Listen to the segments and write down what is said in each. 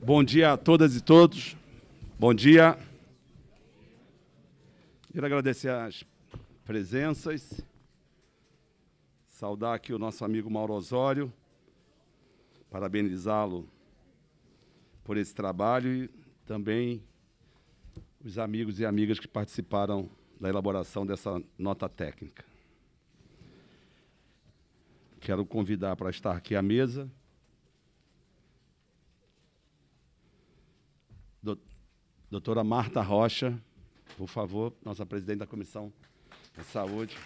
Bom dia a todas e todos. Bom dia. Quero agradecer as presenças. Saudar aqui o nosso amigo Mauro Osório. Parabenizá-lo por esse trabalho e também os amigos e amigas que participaram da elaboração dessa nota técnica. Quero convidar para estar aqui à mesa doutora Marta Rocha, por favor, nossa presidente da Comissão de Saúde.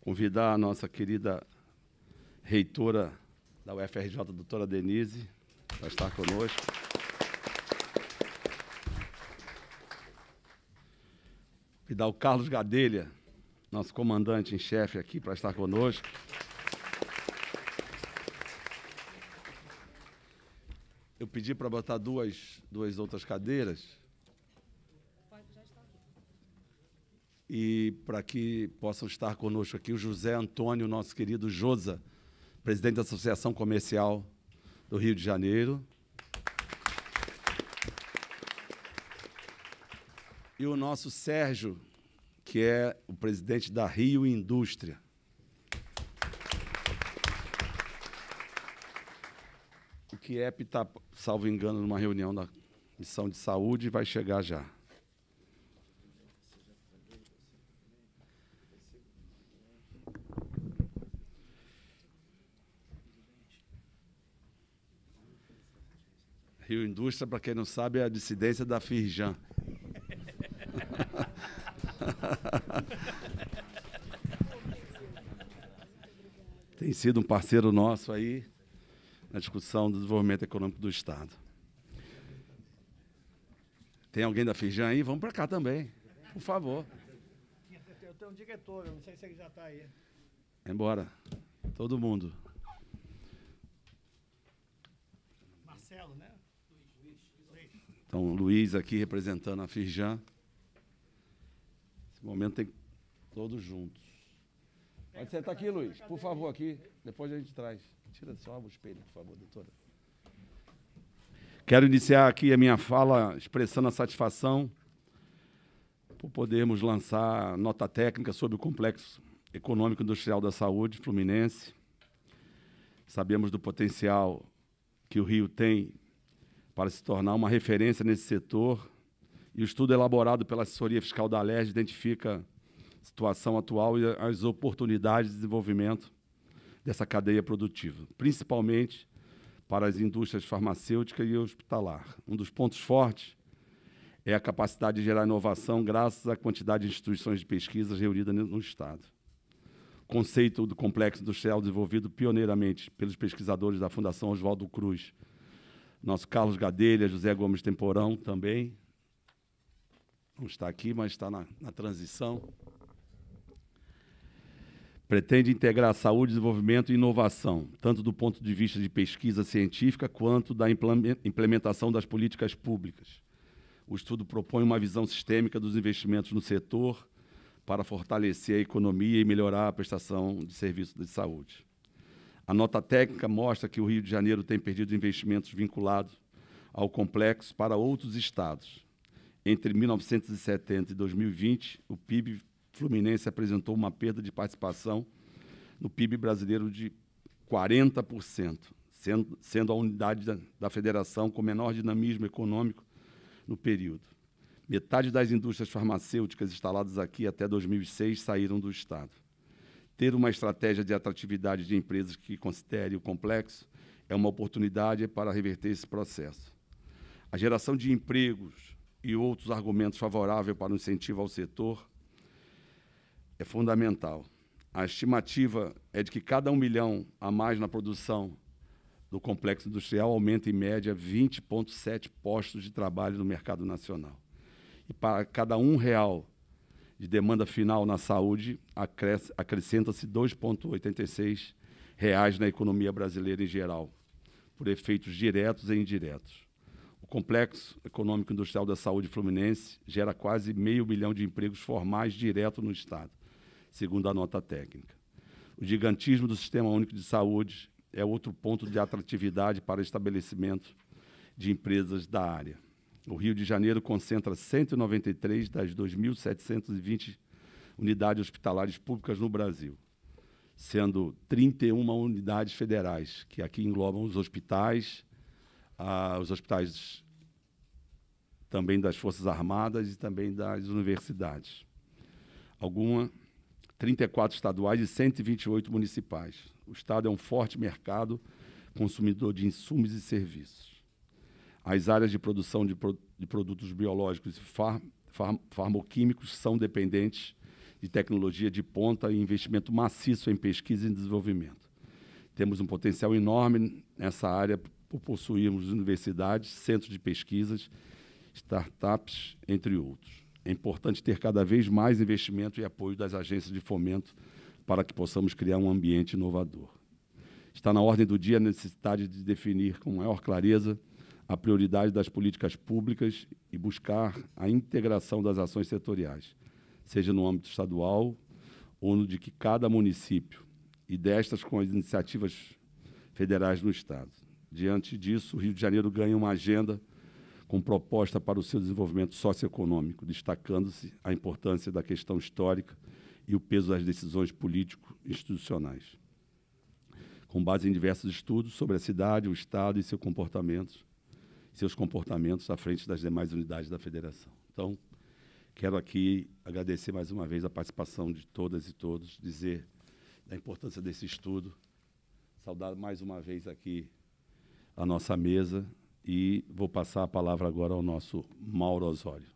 convidar a nossa querida reitora da UFRJ, doutora Denise, para estar conosco. Convidar o Carlos Gadelha, nosso comandante em chefe aqui, para estar conosco. Eu pedi para botar duas, duas outras cadeiras e para que possam estar conosco aqui o José Antônio, nosso querido Josa, presidente da Associação Comercial do Rio de Janeiro. E o nosso Sérgio, que é o presidente da Rio Indústria. O que é está, salvo engano, numa reunião da Missão de Saúde, vai chegar já. Rio Indústria, para quem não sabe, é a dissidência da Firjan. Tem sido um parceiro nosso aí na discussão do desenvolvimento econômico do Estado. Tem alguém da Firjan aí? Vamos para cá também, por favor. Eu tenho um diretor, eu não sei se ele já está aí. Embora, todo mundo. Marcelo, né? Então, Luiz aqui representando a Firjan. Esse momento tem todos juntos. Pode sentar aqui, Luiz, por favor, aqui. Depois a gente traz. Tira só o espelho, por favor, doutora. Quero iniciar aqui a minha fala expressando a satisfação por podermos lançar nota técnica sobre o complexo econômico industrial da saúde fluminense. Sabemos do potencial que o Rio tem para se tornar uma referência nesse setor. E o estudo elaborado pela assessoria fiscal da Alerj identifica a situação atual e as oportunidades de desenvolvimento dessa cadeia produtiva, principalmente para as indústrias farmacêutica e hospitalar. Um dos pontos fortes é a capacidade de gerar inovação graças à quantidade de instituições de pesquisa reunidas no Estado. O conceito do complexo industrial desenvolvido pioneiramente pelos pesquisadores da Fundação Oswaldo Cruz nosso Carlos Gadelha, José Gomes Temporão também. Não está aqui, mas está na, na transição. Pretende integrar saúde, desenvolvimento e inovação, tanto do ponto de vista de pesquisa científica quanto da implementação das políticas públicas. O estudo propõe uma visão sistêmica dos investimentos no setor para fortalecer a economia e melhorar a prestação de serviços de saúde. A nota técnica mostra que o Rio de Janeiro tem perdido investimentos vinculados ao complexo para outros estados. Entre 1970 e 2020, o PIB fluminense apresentou uma perda de participação no PIB brasileiro de 40%, sendo, sendo a unidade da, da federação com menor dinamismo econômico no período. Metade das indústrias farmacêuticas instaladas aqui até 2006 saíram do Estado. Ter uma estratégia de atratividade de empresas que considere o complexo é uma oportunidade para reverter esse processo. A geração de empregos e outros argumentos favoráveis para o incentivo ao setor é fundamental. A estimativa é de que cada um milhão a mais na produção do complexo industrial aumenta, em média, 20,7 postos de trabalho no mercado nacional. E para cada um real de demanda final na saúde, acrescenta-se R$ 2,86 na economia brasileira em geral, por efeitos diretos e indiretos. O Complexo Econômico Industrial da Saúde Fluminense gera quase meio milhão de empregos formais direto no Estado, segundo a nota técnica. O gigantismo do Sistema Único de Saúde é outro ponto de atratividade para estabelecimentos de empresas da área. O Rio de Janeiro concentra 193 das 2.720 unidades hospitalares públicas no Brasil, sendo 31 unidades federais, que é aqui englobam os hospitais, ah, os hospitais também das Forças Armadas e também das universidades. Alguma 34 estaduais e 128 municipais. O estado é um forte mercado consumidor de insumos e serviços. As áreas de produção de, pro, de produtos biológicos e far, far, farmoquímicos são dependentes de tecnologia de ponta e investimento maciço em pesquisa e desenvolvimento. Temos um potencial enorme nessa área por possuirmos universidades, centros de pesquisas, startups, entre outros. É importante ter cada vez mais investimento e apoio das agências de fomento para que possamos criar um ambiente inovador. Está na ordem do dia a necessidade de definir com maior clareza a prioridade das políticas públicas e buscar a integração das ações setoriais, seja no âmbito estadual ou no de que cada município, e destas com as iniciativas federais no Estado. Diante disso, o Rio de Janeiro ganha uma agenda com proposta para o seu desenvolvimento socioeconômico, destacando-se a importância da questão histórica e o peso das decisões político-institucionais. Com base em diversos estudos sobre a cidade, o Estado e seus comportamentos, seus comportamentos à frente das demais unidades da federação. Então, quero aqui agradecer mais uma vez a participação de todas e todos, dizer da importância desse estudo, saudar mais uma vez aqui a nossa mesa e vou passar a palavra agora ao nosso Mauro Osório.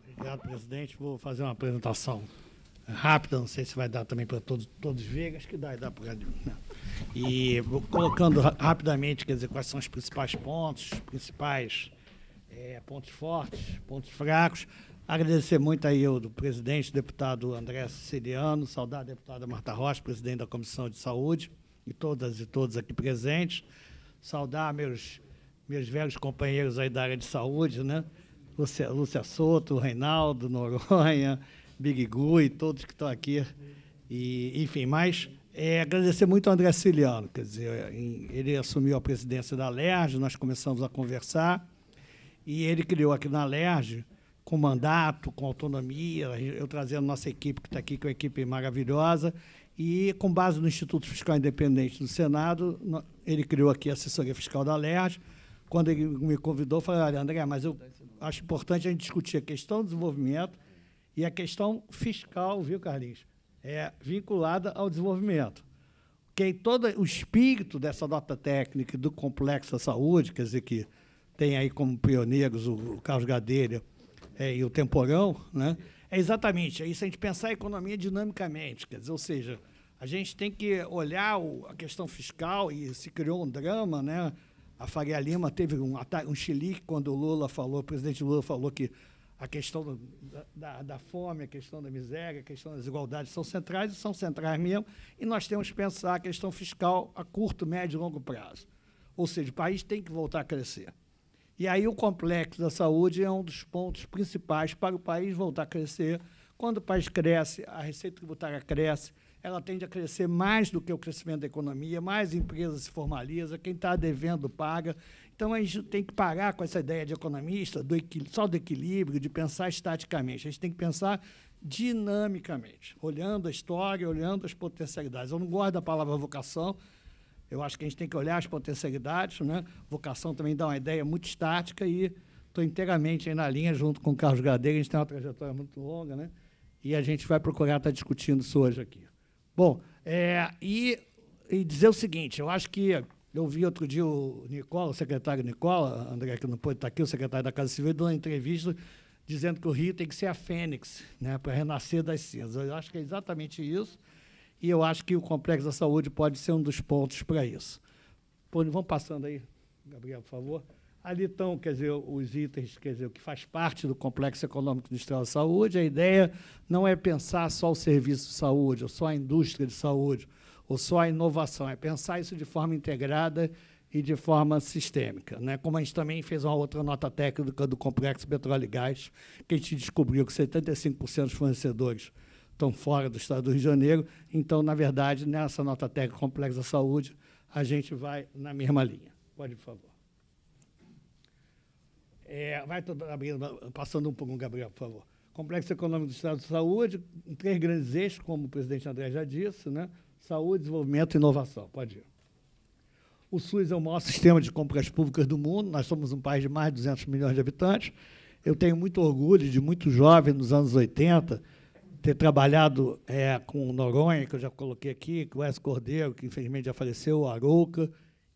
Obrigado, presidente. Vou fazer uma apresentação rápida, não sei se vai dar também para todos, todos verem, acho que dá, dá para né? E colocando rapidamente, quer dizer, quais são os principais pontos, principais é, pontos fortes, pontos fracos. Agradecer muito aí eu, do presidente, deputado André Siciliano, saudar a deputada Marta Rocha, presidente da Comissão de Saúde, e todas e todos aqui presentes. Saudar meus, meus velhos companheiros aí da área de saúde, né? Lúcia, Lúcia Soto, Reinaldo, Noronha, Big Gu e todos que estão aqui. E, enfim, mas é, agradecer muito ao André Ciliano, quer dizer, ele assumiu a presidência da LERJ, nós começamos a conversar, e ele criou aqui na LERJ, com mandato, com autonomia, eu trazendo nossa equipe, que está aqui, que é uma equipe maravilhosa, e com base no Instituto Fiscal Independente do Senado, ele criou aqui a assessoria fiscal da LERJ. Quando ele me convidou, eu falei, olha, André, mas eu acho importante a gente discutir a questão do desenvolvimento, e a questão fiscal, viu, Carlinhos, é vinculada ao desenvolvimento. Que todo o espírito dessa nota técnica do complexo da saúde, quer dizer, que tem aí como pioneiros o, Carlos Gadelha é, e o Temporão, né? é exatamente é isso a gente pensar a economia dinamicamente, quer dizer, ou seja, a gente tem que olhar o, a questão fiscal e se criou um drama, né? A Faria Lima teve um um chilique quando o Lula falou, o presidente Lula falou que a questão da, da, da, fome, a questão da miséria, a questão das desigualdades são centrais e são centrais mesmo, e nós temos que pensar a questão fiscal a curto, médio e longo prazo. Ou seja, o país tem que voltar a crescer. E aí o complexo da saúde é um dos pontos principais para o país voltar a crescer. Quando o país cresce, a receita tributária cresce, ela tende a crescer mais do que o crescimento da economia, mais empresas se formalizam, quem está devendo paga, então, a gente tem que parar com essa ideia de economista, do só do equilíbrio, de pensar estaticamente. A gente tem que pensar dinamicamente, olhando a história, olhando as potencialidades. Eu não gosto da palavra vocação, eu acho que a gente tem que olhar as potencialidades. Né? Vocação também dá uma ideia muito estática e estou inteiramente na linha, junto com o Carlos Gadeira, a gente tem uma trajetória muito longa, né? e a gente vai procurar estar tá discutindo isso hoje aqui. Bom, é, e, e dizer o seguinte, eu acho que eu vi outro dia o Nicola, o secretário Nicola, André, que não pôde estar aqui, o secretário da Casa Civil, dando uma entrevista dizendo que o Rio tem que ser a fênix, né, para renascer das cinzas. Eu acho que é exatamente isso, e eu acho que o complexo da saúde pode ser um dos pontos para isso. Pô, vamos passando aí, Gabriel, por favor. Ali estão, quer dizer, os itens, quer dizer, o que faz parte do complexo econômico industrial da saúde. A ideia não é pensar só o serviço de saúde, ou só a indústria de saúde ou só a inovação, é pensar isso de forma integrada e de forma sistêmica. Né? Como a gente também fez uma outra nota técnica do Complexo Petróleo e Gás, que a gente descobriu que 75% dos fornecedores estão fora do Estado do Rio de Janeiro. Então, na verdade, nessa nota técnica Complexo da Saúde, a gente vai na mesma linha. Pode, por favor. É, vai passando um pouco, Gabriel, por favor. Complexo Econômico do Estado de Saúde, em três grandes eixos, como o presidente André já disse, né? Saúde, desenvolvimento e inovação. Pode ir. O SUS é o maior sistema de compras públicas do mundo. Nós somos um país de mais de 200 milhões de habitantes. Eu tenho muito orgulho de muito jovem nos anos 80 ter trabalhado é, com o Noronha, que eu já coloquei aqui, com o S. Cordeiro, que infelizmente já faleceu, o Arouca,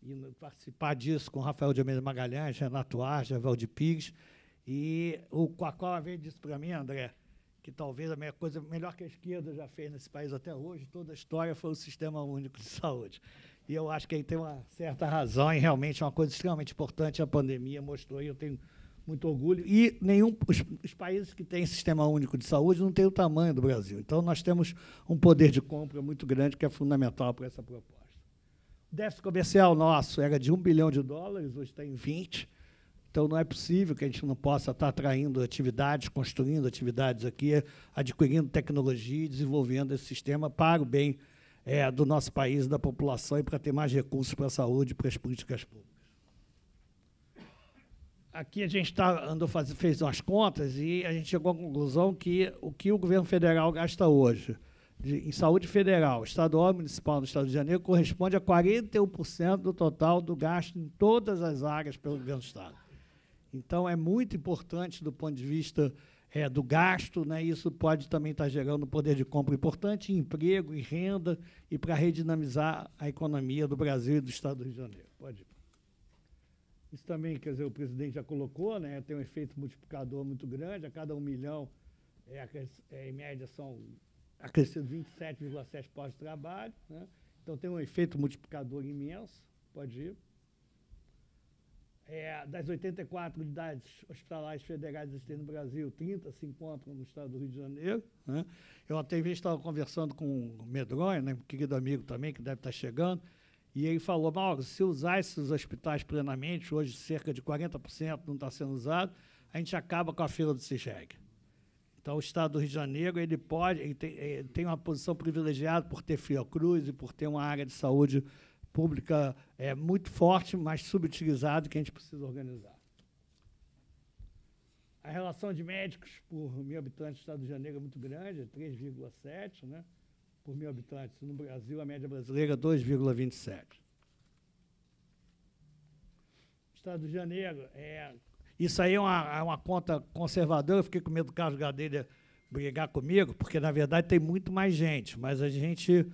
e participar disso com Rafael de Almeida Magalhães, Renato Arja, Valdir Pires, e o Quacola veio disse para mim, André, que talvez a coisa melhor que a esquerda já fez nesse país até hoje, toda a história foi o sistema único de saúde. E eu acho que ele tem uma certa razão e realmente é uma coisa extremamente importante a pandemia mostrou e eu tenho muito orgulho. E nenhum os, os países que têm sistema único de saúde não têm o tamanho do Brasil. Então nós temos um poder de compra muito grande que é fundamental para essa proposta. O déficit comercial nosso era de 1 bilhão de dólares, hoje está em 20 então, não é possível que a gente não possa estar atraindo atividades, construindo atividades aqui, adquirindo tecnologia e desenvolvendo esse sistema para o bem é, do nosso país, da população, e para ter mais recursos para a saúde e para as políticas públicas. Aqui a gente tá, andou faz, fez umas contas e a gente chegou à conclusão que o que o governo federal gasta hoje de, em saúde federal, estadual e municipal no Estado de Janeiro corresponde a 41% do total do gasto em todas as áreas pelo governo do Estado. Então, é muito importante do ponto de vista é, do gasto, né? isso pode também estar tá gerando poder de compra importante, emprego e renda, e para redinamizar a economia do Brasil e do Estado do Rio de Janeiro. Pode ir. Isso também, quer dizer, o presidente já colocou, né? tem um efeito multiplicador muito grande, a cada um milhão, é, é, em média, são acrescidos 27,7 postos de trabalho. Né? Então, tem um efeito multiplicador imenso. Pode ir é, das 84 unidades hospitalares federais existentes no Brasil, 30 se encontram no estado do Rio de Janeiro. Né? Eu até estava conversando com o Medronha, né, um querido amigo também, que deve estar chegando, e ele falou, Mauro, se usar esses hospitais plenamente, hoje cerca de 40% não está sendo usado, a gente acaba com a fila do CIGEG. Então, o Estado do Rio de Janeiro ele pode, ele tem, ele tem uma posição privilegiada por ter Fiocruz e por ter uma área de saúde pública é, muito forte, mas subutilizado, que a gente precisa organizar. A relação de médicos por mil habitantes do Estado de Janeiro é muito grande, 3,7 é né? por mil habitantes. No Brasil, a média brasileira é 2,27. Estado de Janeiro, é, isso aí é uma, é uma conta conservadora, eu fiquei com medo do Carlos Gadelha brigar comigo, porque, na verdade, tem muito mais gente, mas a gente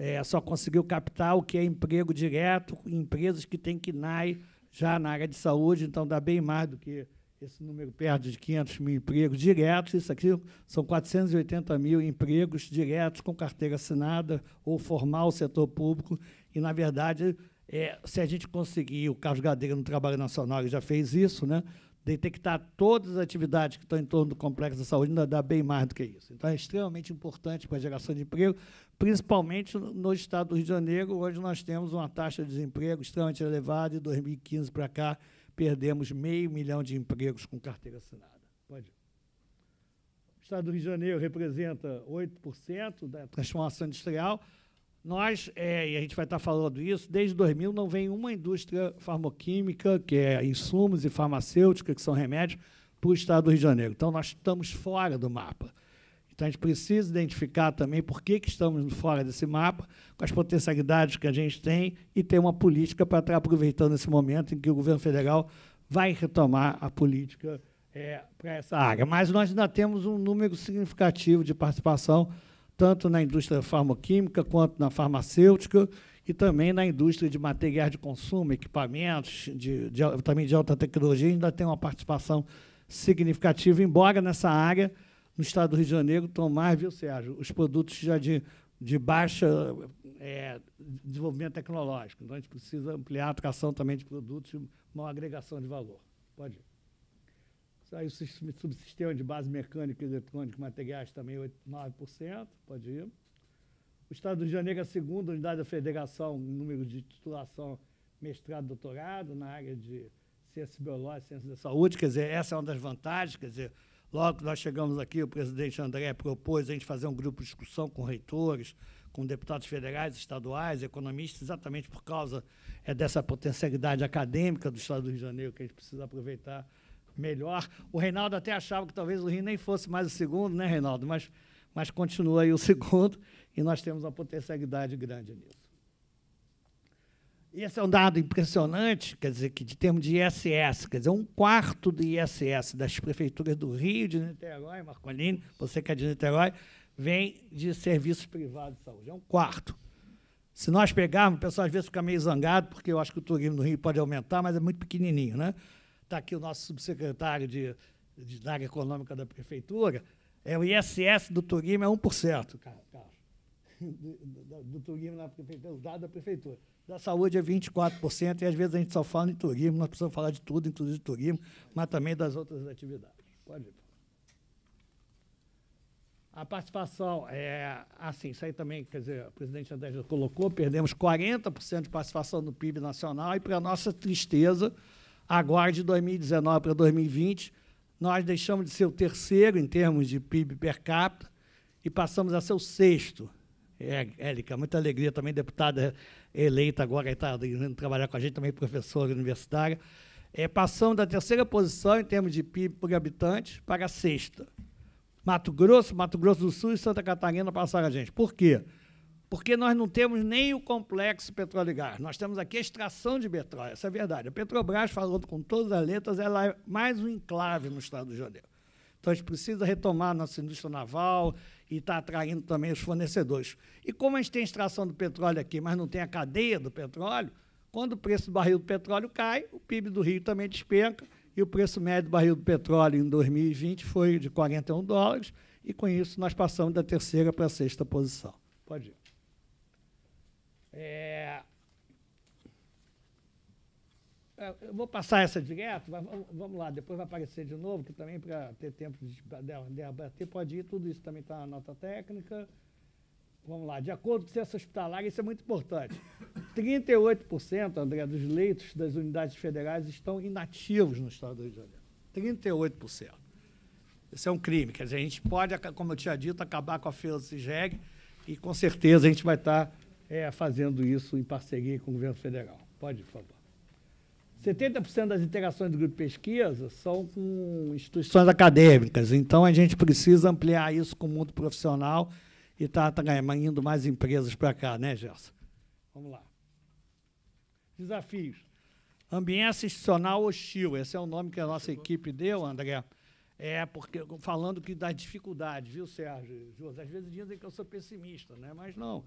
é, só conseguiu captar o que é emprego direto, empresas que têm KNAI já na área de saúde, então dá bem mais do que esse número perto de 500 mil empregos diretos. Isso aqui são 480 mil empregos diretos com carteira assinada ou formal, setor público. E, na verdade, é, se a gente conseguir, o Carlos Gadeira no Trabalho Nacional já fez isso, né? detectar todas as atividades que estão em torno do complexo da saúde ainda dá bem mais do que isso. Então, é extremamente importante para a geração de emprego, principalmente no estado do Rio de Janeiro, onde nós temos uma taxa de desemprego extremamente elevada, e de 2015 para cá perdemos meio milhão de empregos com carteira assinada. Pode. O estado do Rio de Janeiro representa 8% da transformação industrial. Nós, é, e a gente vai estar falando isso, desde 2000 não vem uma indústria farmoquímica, que é insumos e farmacêutica, que são remédios, para o estado do Rio de Janeiro. Então, nós estamos fora do mapa. Então, a gente precisa identificar também por que, que estamos fora desse mapa, com as potencialidades que a gente tem e ter uma política para estar aproveitando esse momento em que o governo federal vai retomar a política é, para essa área. Mas nós ainda temos um número significativo de participação, tanto na indústria farmoquímica quanto na farmacêutica e também na indústria de materiais de consumo, equipamentos, de, de, também de alta tecnologia, ainda tem uma participação significativa, embora nessa área no estado do Rio de Janeiro, tomar, viu, Sérgio, os produtos já de, de baixa é, desenvolvimento tecnológico. Então, a gente precisa ampliar a atração também de produtos de uma agregação de valor. Pode ir. Aí o subsistema de base mecânica e eletrônica e materiais também 89% 9%, pode ir. O Estado do Rio de Janeiro é a segunda unidade da federação em número de titulação, mestrado, doutorado na área de ciências biológicas, ciências da saúde. Quer dizer, essa é uma das vantagens, quer dizer, Logo que nós chegamos aqui, o presidente André propôs a gente fazer um grupo de discussão com reitores, com deputados federais, estaduais, economistas, exatamente por causa é, dessa potencialidade acadêmica do Estado do Rio de Janeiro que a gente precisa aproveitar melhor. O Reinaldo até achava que talvez o Rio nem fosse mais o segundo, né, Reinaldo? Mas, mas continua aí o segundo e nós temos uma potencialidade grande nisso. Esse é um dado impressionante, quer dizer, que de termos de ISS, quer dizer, um quarto do ISS das prefeituras do Rio, de Niterói, Marcolini, você que é de Niterói, vem de serviços privados de saúde. É um quarto. Se nós pegarmos, o pessoal às vezes fica meio zangado, porque eu acho que o turismo no Rio pode aumentar, mas é muito pequenininho, né? Está aqui o nosso subsecretário de, de, área econômica da prefeitura, é o ISS do turismo é 1%, cara. cara do turismo na prefeitura, os dados da prefeitura. Da saúde é 24%, e às vezes a gente só fala em turismo, nós precisamos falar de tudo, inclusive turismo, mas também das outras atividades. Pode ir. A participação, é, assim, isso aí também, quer dizer, o presidente André já colocou, perdemos 40% de participação no PIB nacional e, para nossa tristeza, agora de 2019 para 2020, nós deixamos de ser o terceiro em termos de PIB per capita e passamos a ser o sexto é, Érica, muita alegria também, deputada eleita agora, está indo trabalhar com a gente, também professora universitária. É, passando da terceira posição em termos de PIB por habitante para a sexta. Mato Grosso, Mato Grosso do Sul e Santa Catarina passaram a gente. Por quê? Porque nós não temos nem o complexo petróleo e gás. Nós temos aqui a extração de petróleo, essa é a verdade. A Petrobras, falando com todas as letras, ela é mais um enclave no estado do Janeiro. Então, a gente precisa retomar nossa indústria naval, e está atraindo também os fornecedores. E como a gente tem extração do petróleo aqui, mas não tem a cadeia do petróleo, quando o preço do barril do petróleo cai, o PIB do Rio também despenca, e o preço médio do barril do petróleo em 2020 foi de 41 dólares, e com isso nós passamos da terceira para a sexta posição. Pode ir. É, é, eu vou passar essa direto, vamos lá, depois vai aparecer de novo, que também para ter tempo de debater, pode ir, tudo isso também está na nota técnica. Vamos lá, de acordo com o censo hospitalar, isso é muito importante. 38%, André, dos leitos das unidades federais estão inativos no estado do Rio de Janeiro. 38%. Isso é um crime, quer dizer, a gente pode, como eu tinha dito, acabar com a FEUCIGEG e com certeza a gente vai estar tá, é, fazendo isso em parceria com o governo federal. Pode, por favor. 70% das integrações do grupo de pesquisa são com instituições acadêmicas, então a gente precisa ampliar isso com o mundo profissional e está tá, tá indo mais empresas para cá, né, Gerson? Vamos lá. Desafios. Ambiência institucional hostil, esse é o nome que a nossa equipe deu, André. É, porque falando que das dificuldades, viu, Sérgio? Às vezes dizem que eu sou pessimista, né? mas não,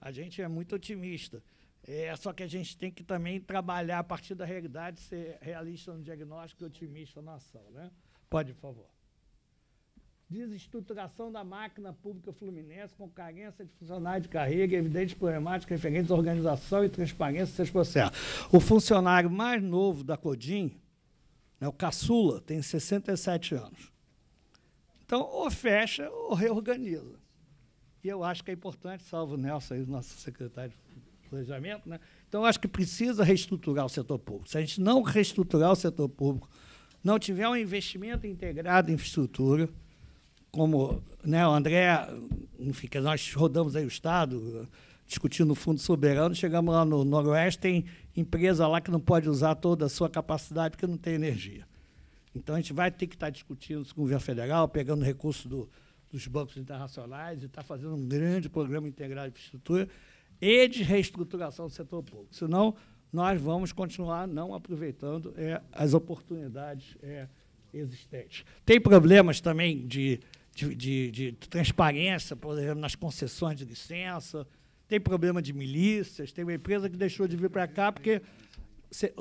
a gente é muito otimista. É, só que a gente tem que também trabalhar a partir da realidade, ser realista no diagnóstico e otimista na ação. Né? Pode, por favor. Desestruturação da máquina pública fluminense com carência de funcionário de carreira e evidentes problemáticas referentes à organização e transparência dos seus processos. O funcionário mais novo da Codim, né, o caçula, tem 67 anos. Então, ou fecha ou reorganiza. E eu acho que é importante, salvo o Nelson, aí, nosso secretário de planejamento. Né? Então, acho que precisa reestruturar o setor público. Se a gente não reestruturar o setor público, não tiver um investimento integrado em infraestrutura, como né, o André, enfim, que nós rodamos aí o Estado, discutindo o Fundo Soberano, chegamos lá no Noroeste, tem empresa lá que não pode usar toda a sua capacidade porque não tem energia. Então, a gente vai ter que estar discutindo isso com o governo federal, pegando recursos do, dos bancos internacionais e estar tá fazendo um grande programa integrado de infraestrutura e de reestruturação do setor público. Senão, nós vamos continuar não aproveitando é, as oportunidades é, existentes. Tem problemas também de, de, de, de, transparência, por exemplo, nas concessões de licença, tem problema de milícias, tem uma empresa que deixou de vir para cá porque se,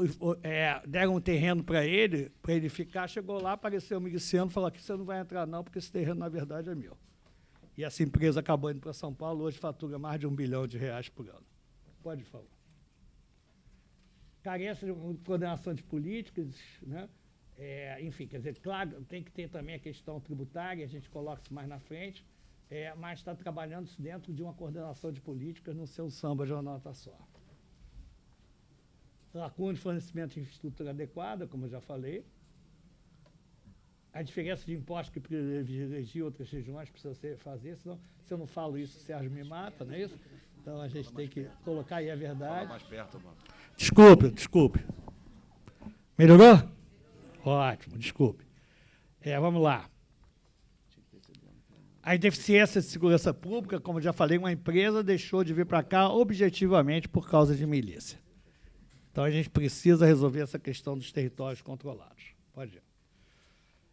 é, deram um terreno para ele, para ele ficar, chegou lá, apareceu o miliciano, falou que você não vai entrar não, porque esse terreno, na verdade, é meu. E essa empresa acabou indo para São Paulo, hoje fatura mais de um bilhão de reais por ano. Pode falar. Carece de coordenação de políticas, né? É, enfim, quer dizer, claro, tem que ter também a questão tributária, a gente coloca isso mais na frente, é, mas está trabalhando isso dentro de uma coordenação de políticas no seu samba de uma nota só. Lacuna então, de fornecimento de infraestrutura adequada, como eu já falei, a diferença de impostos que privilegia outras regiões precisa ser, fazer, senão, se eu não falo isso, o Sérgio me mata, não é isso? Então a gente tem que perto. colocar aí a verdade. mais perto, mano. Desculpe, desculpe. Melhorou? Ótimo, desculpe. É, vamos lá. A deficiência de segurança pública, como já falei, uma empresa deixou de vir para cá objetivamente por causa de milícia. Então a gente precisa resolver essa questão dos territórios controlados. Pode ir.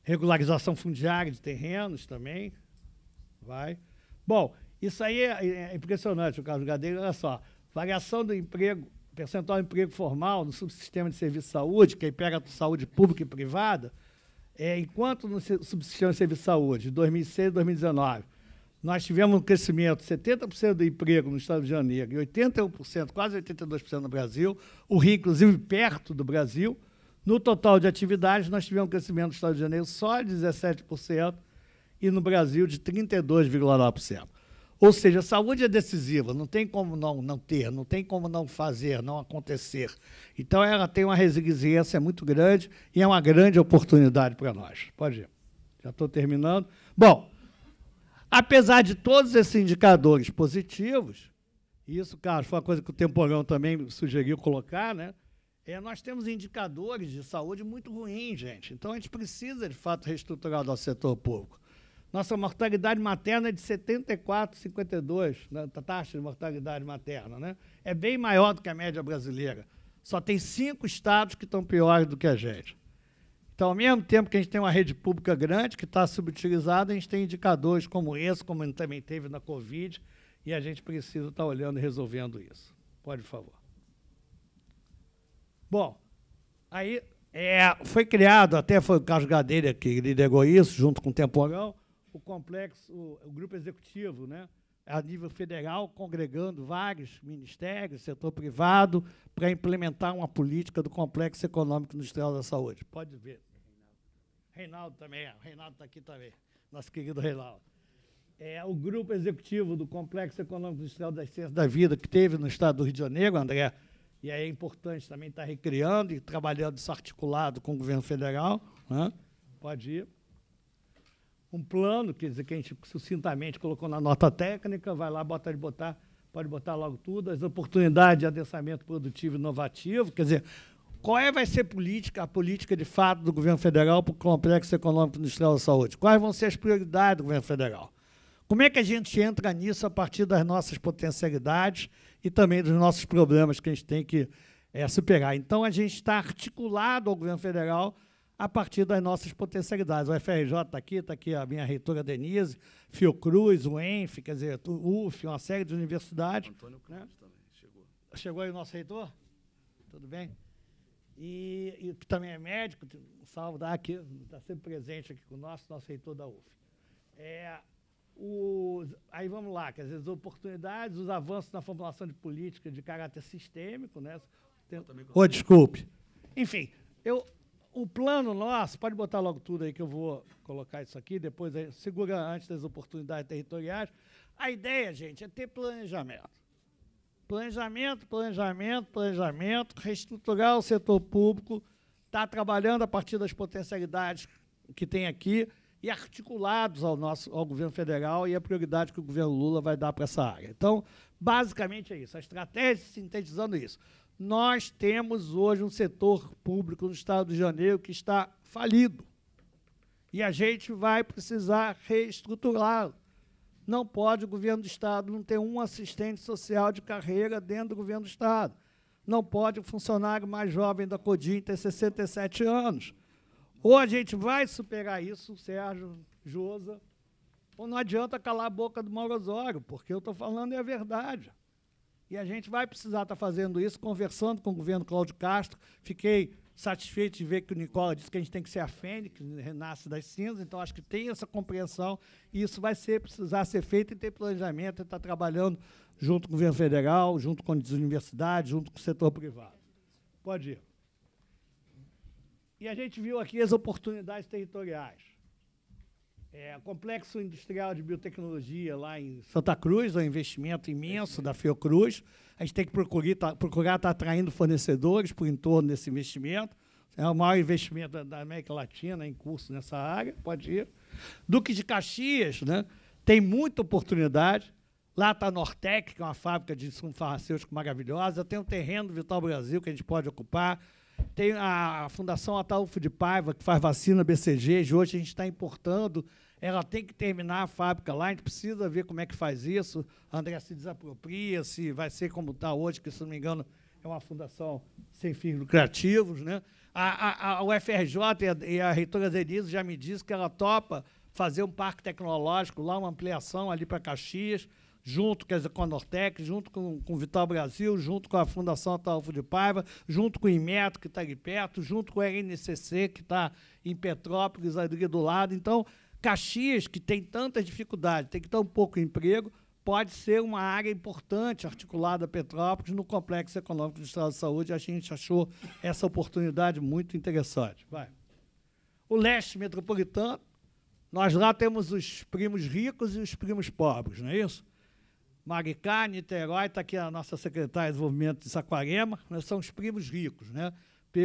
Regularização fundiária de terrenos também. Vai. Bom, isso aí é, é, é impressionante, o caso do Gadeiro. Olha só, variação do emprego, percentual de emprego formal no subsistema de serviço de saúde, que aí pega a saúde pública e privada, é, enquanto no subsistema de serviço de saúde, de 2006 a 2019, nós tivemos um crescimento de 70% do emprego no Estado de Janeiro e 81%, quase 82% no Brasil, o Rio, inclusive, perto do Brasil, no total de atividades, nós tivemos um crescimento nos Estados Unidos só de 17% e no Brasil de 32,9%. Ou seja, a saúde é decisiva, não tem como não, não ter, não tem como não fazer, não acontecer. Então, ela tem uma resiliência muito grande e é uma grande oportunidade para nós. Pode ir. Já estou terminando. Bom, apesar de todos esses indicadores positivos, isso, Carlos, foi uma coisa que o Temporão também sugeriu colocar, né? É, nós temos indicadores de saúde muito ruins, gente. Então a gente precisa, de fato, reestruturar o nosso setor público. Nossa mortalidade materna é de 74,52, né, a taxa de mortalidade materna. Né? É bem maior do que a média brasileira. Só tem cinco estados que estão piores do que a gente. Então, ao mesmo tempo que a gente tem uma rede pública grande, que está subutilizada, a gente tem indicadores como esse, como também teve na Covid, e a gente precisa estar tá olhando e resolvendo isso. Pode, por favor. Bom, aí é, foi criado, até foi o caso Gadeira que liderou isso, junto com o Temporão, o complexo, o, o, grupo executivo, né, a nível federal, congregando vários ministérios, setor privado, para implementar uma política do complexo econômico industrial da saúde. Pode ver. Reinaldo também, é. Reinaldo está aqui também, nosso querido Reinaldo. É, o grupo executivo do Complexo Econômico Industrial das Ciências da Vida, que teve no estado do Rio de Janeiro, André, e aí é importante também estar recriando e trabalhando isso articulado com o governo federal. Né? Pode ir. Um plano, quer dizer, que a gente sucintamente colocou na nota técnica, vai lá, bota de botar, pode botar logo tudo, as oportunidades de adensamento produtivo inovativo, quer dizer, qual é, vai ser política, a política de fato do governo federal para o complexo econômico industrial da saúde? Quais vão ser as prioridades do governo federal? Como é que a gente entra nisso a partir das nossas potencialidades e também dos nossos problemas que a gente tem que é, superar. Então, a gente está articulado ao governo federal a partir das nossas potencialidades. O FRJ está aqui, está aqui a minha reitora Denise, Fiocruz, o ENF, quer dizer, o UF, uma série de universidades. Antônio Cruz né? também chegou. Chegou aí o nosso reitor? Tudo bem? E, e que também é médico, salvo, está aqui, está sempre presente aqui com o nosso, nosso reitor da UF. É, os, aí vamos lá, quer dizer, as oportunidades, os avanços na formulação de política de caráter sistêmico, né? Oh, desculpe. Enfim, eu, o plano nosso, pode botar logo tudo aí que eu vou colocar isso aqui, depois aí, segura antes das oportunidades territoriais. A ideia, gente, é ter planejamento. Planejamento, planejamento, planejamento, reestruturar o setor público, estar tá trabalhando a partir das potencialidades que tem aqui e articulados ao, nosso, ao governo federal e a prioridade que o governo Lula vai dar para essa área. Então, basicamente é isso. A estratégia sintetizando é isso. Nós temos hoje um setor público no Estado de Janeiro que está falido. E a gente vai precisar reestruturá-lo. Não pode o governo do Estado não ter um assistente social de carreira dentro do governo do Estado. Não pode o funcionário mais jovem da Codi ter 67 anos ou a gente vai superar isso, Sérgio, Josa, ou não adianta calar a boca do Mauro Osório, porque eu estou falando é a verdade. E a gente vai precisar estar tá fazendo isso, conversando com o governo Cláudio Castro. Fiquei satisfeito de ver que o Nicola disse que a gente tem que ser a fênix, renasce das cinzas, então acho que tem essa compreensão e isso vai ser, precisar ser feito e ter planejamento, estar tá trabalhando junto com o governo federal, junto com as universidades, junto com o setor privado. Pode ir. E a gente viu aqui as oportunidades territoriais. É, complexo industrial de biotecnologia lá em Santa Cruz, é um investimento imenso da Fiocruz. A gente tem que procurar estar tá, procurar tá atraindo fornecedores por entorno desse investimento. É o maior investimento da, da América Latina em curso nessa área, pode ir. Duque de Caxias né, tem muita oportunidade. Lá está a Nortec, que é uma fábrica de insumo farmacêutico maravilhosa. Tem o um terreno do Vital Brasil que a gente pode ocupar. Tem a Fundação Ataúfo de Paiva, que faz vacina BCG, hoje a gente está importando. Ela tem que terminar a fábrica lá, a gente precisa ver como é que faz isso. A André se desapropria, se vai ser como está hoje, que, se não me engano, é uma fundação sem fins lucrativos. Né? A, a, a UFRJ e a, e a reitora Denise já me disse que ela topa fazer um parque tecnológico lá, uma ampliação ali para Caxias junto quer dizer, com a Nortec, junto com, com o Vital Brasil, junto com a Fundação Ataúfo de Paiva, junto com o Inmetro, que está ali perto, junto com o RNCC, que está em Petrópolis, ali do lado. Então, Caxias, que tem tantas dificuldades, tem tão pouco emprego, pode ser uma área importante articulada a Petrópolis no Complexo Econômico do Estado de Saúde. A gente achou essa oportunidade muito interessante. Vai. O leste metropolitano, nós lá temos os primos ricos e os primos pobres, não é isso? Maricá, Niterói, está aqui a nossa secretária de desenvolvimento de Saquarema, nós né? somos primos ricos, né?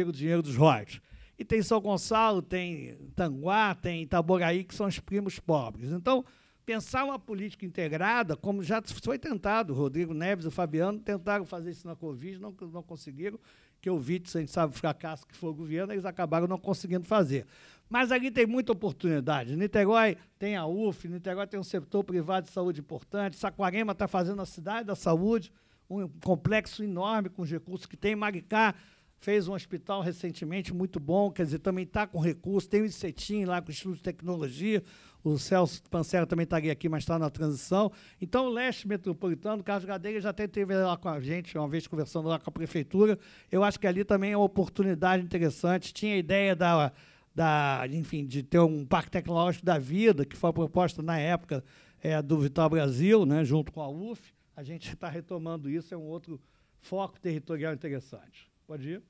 o dinheiro dos royalties. E tem São Gonçalo, tem Tanguá, tem Itaboraí, que são os primos pobres. Então, pensar uma política integrada, como já foi tentado, Rodrigo Neves e Fabiano tentaram fazer isso na Covid, não, não conseguiram, que eu vi, a gente sabe o fracasso que foi o governo, eles acabaram não conseguindo fazer. Mas ali tem muita oportunidade. Niterói tem a UF, Niterói tem um setor privado de saúde importante, Saquarema está fazendo a cidade da saúde, um complexo enorme com os recursos que tem. Maricá fez um hospital recentemente muito bom, quer dizer, também está com recursos. Tem o ICETIM lá com o Instituto de Tecnologia, o Celso Pancera também está aqui, mas está na transição. Então, o leste metropolitano, o Carlos Gadeira já até esteve lá com a gente, uma vez conversando lá com a prefeitura. Eu acho que ali também é uma oportunidade interessante. Tinha a ideia da da, enfim, de ter um parque tecnológico da vida, que foi a proposta na época é, do Vital Brasil, né, junto com a UF. A gente está retomando isso, é um outro foco territorial interessante. Pode ir.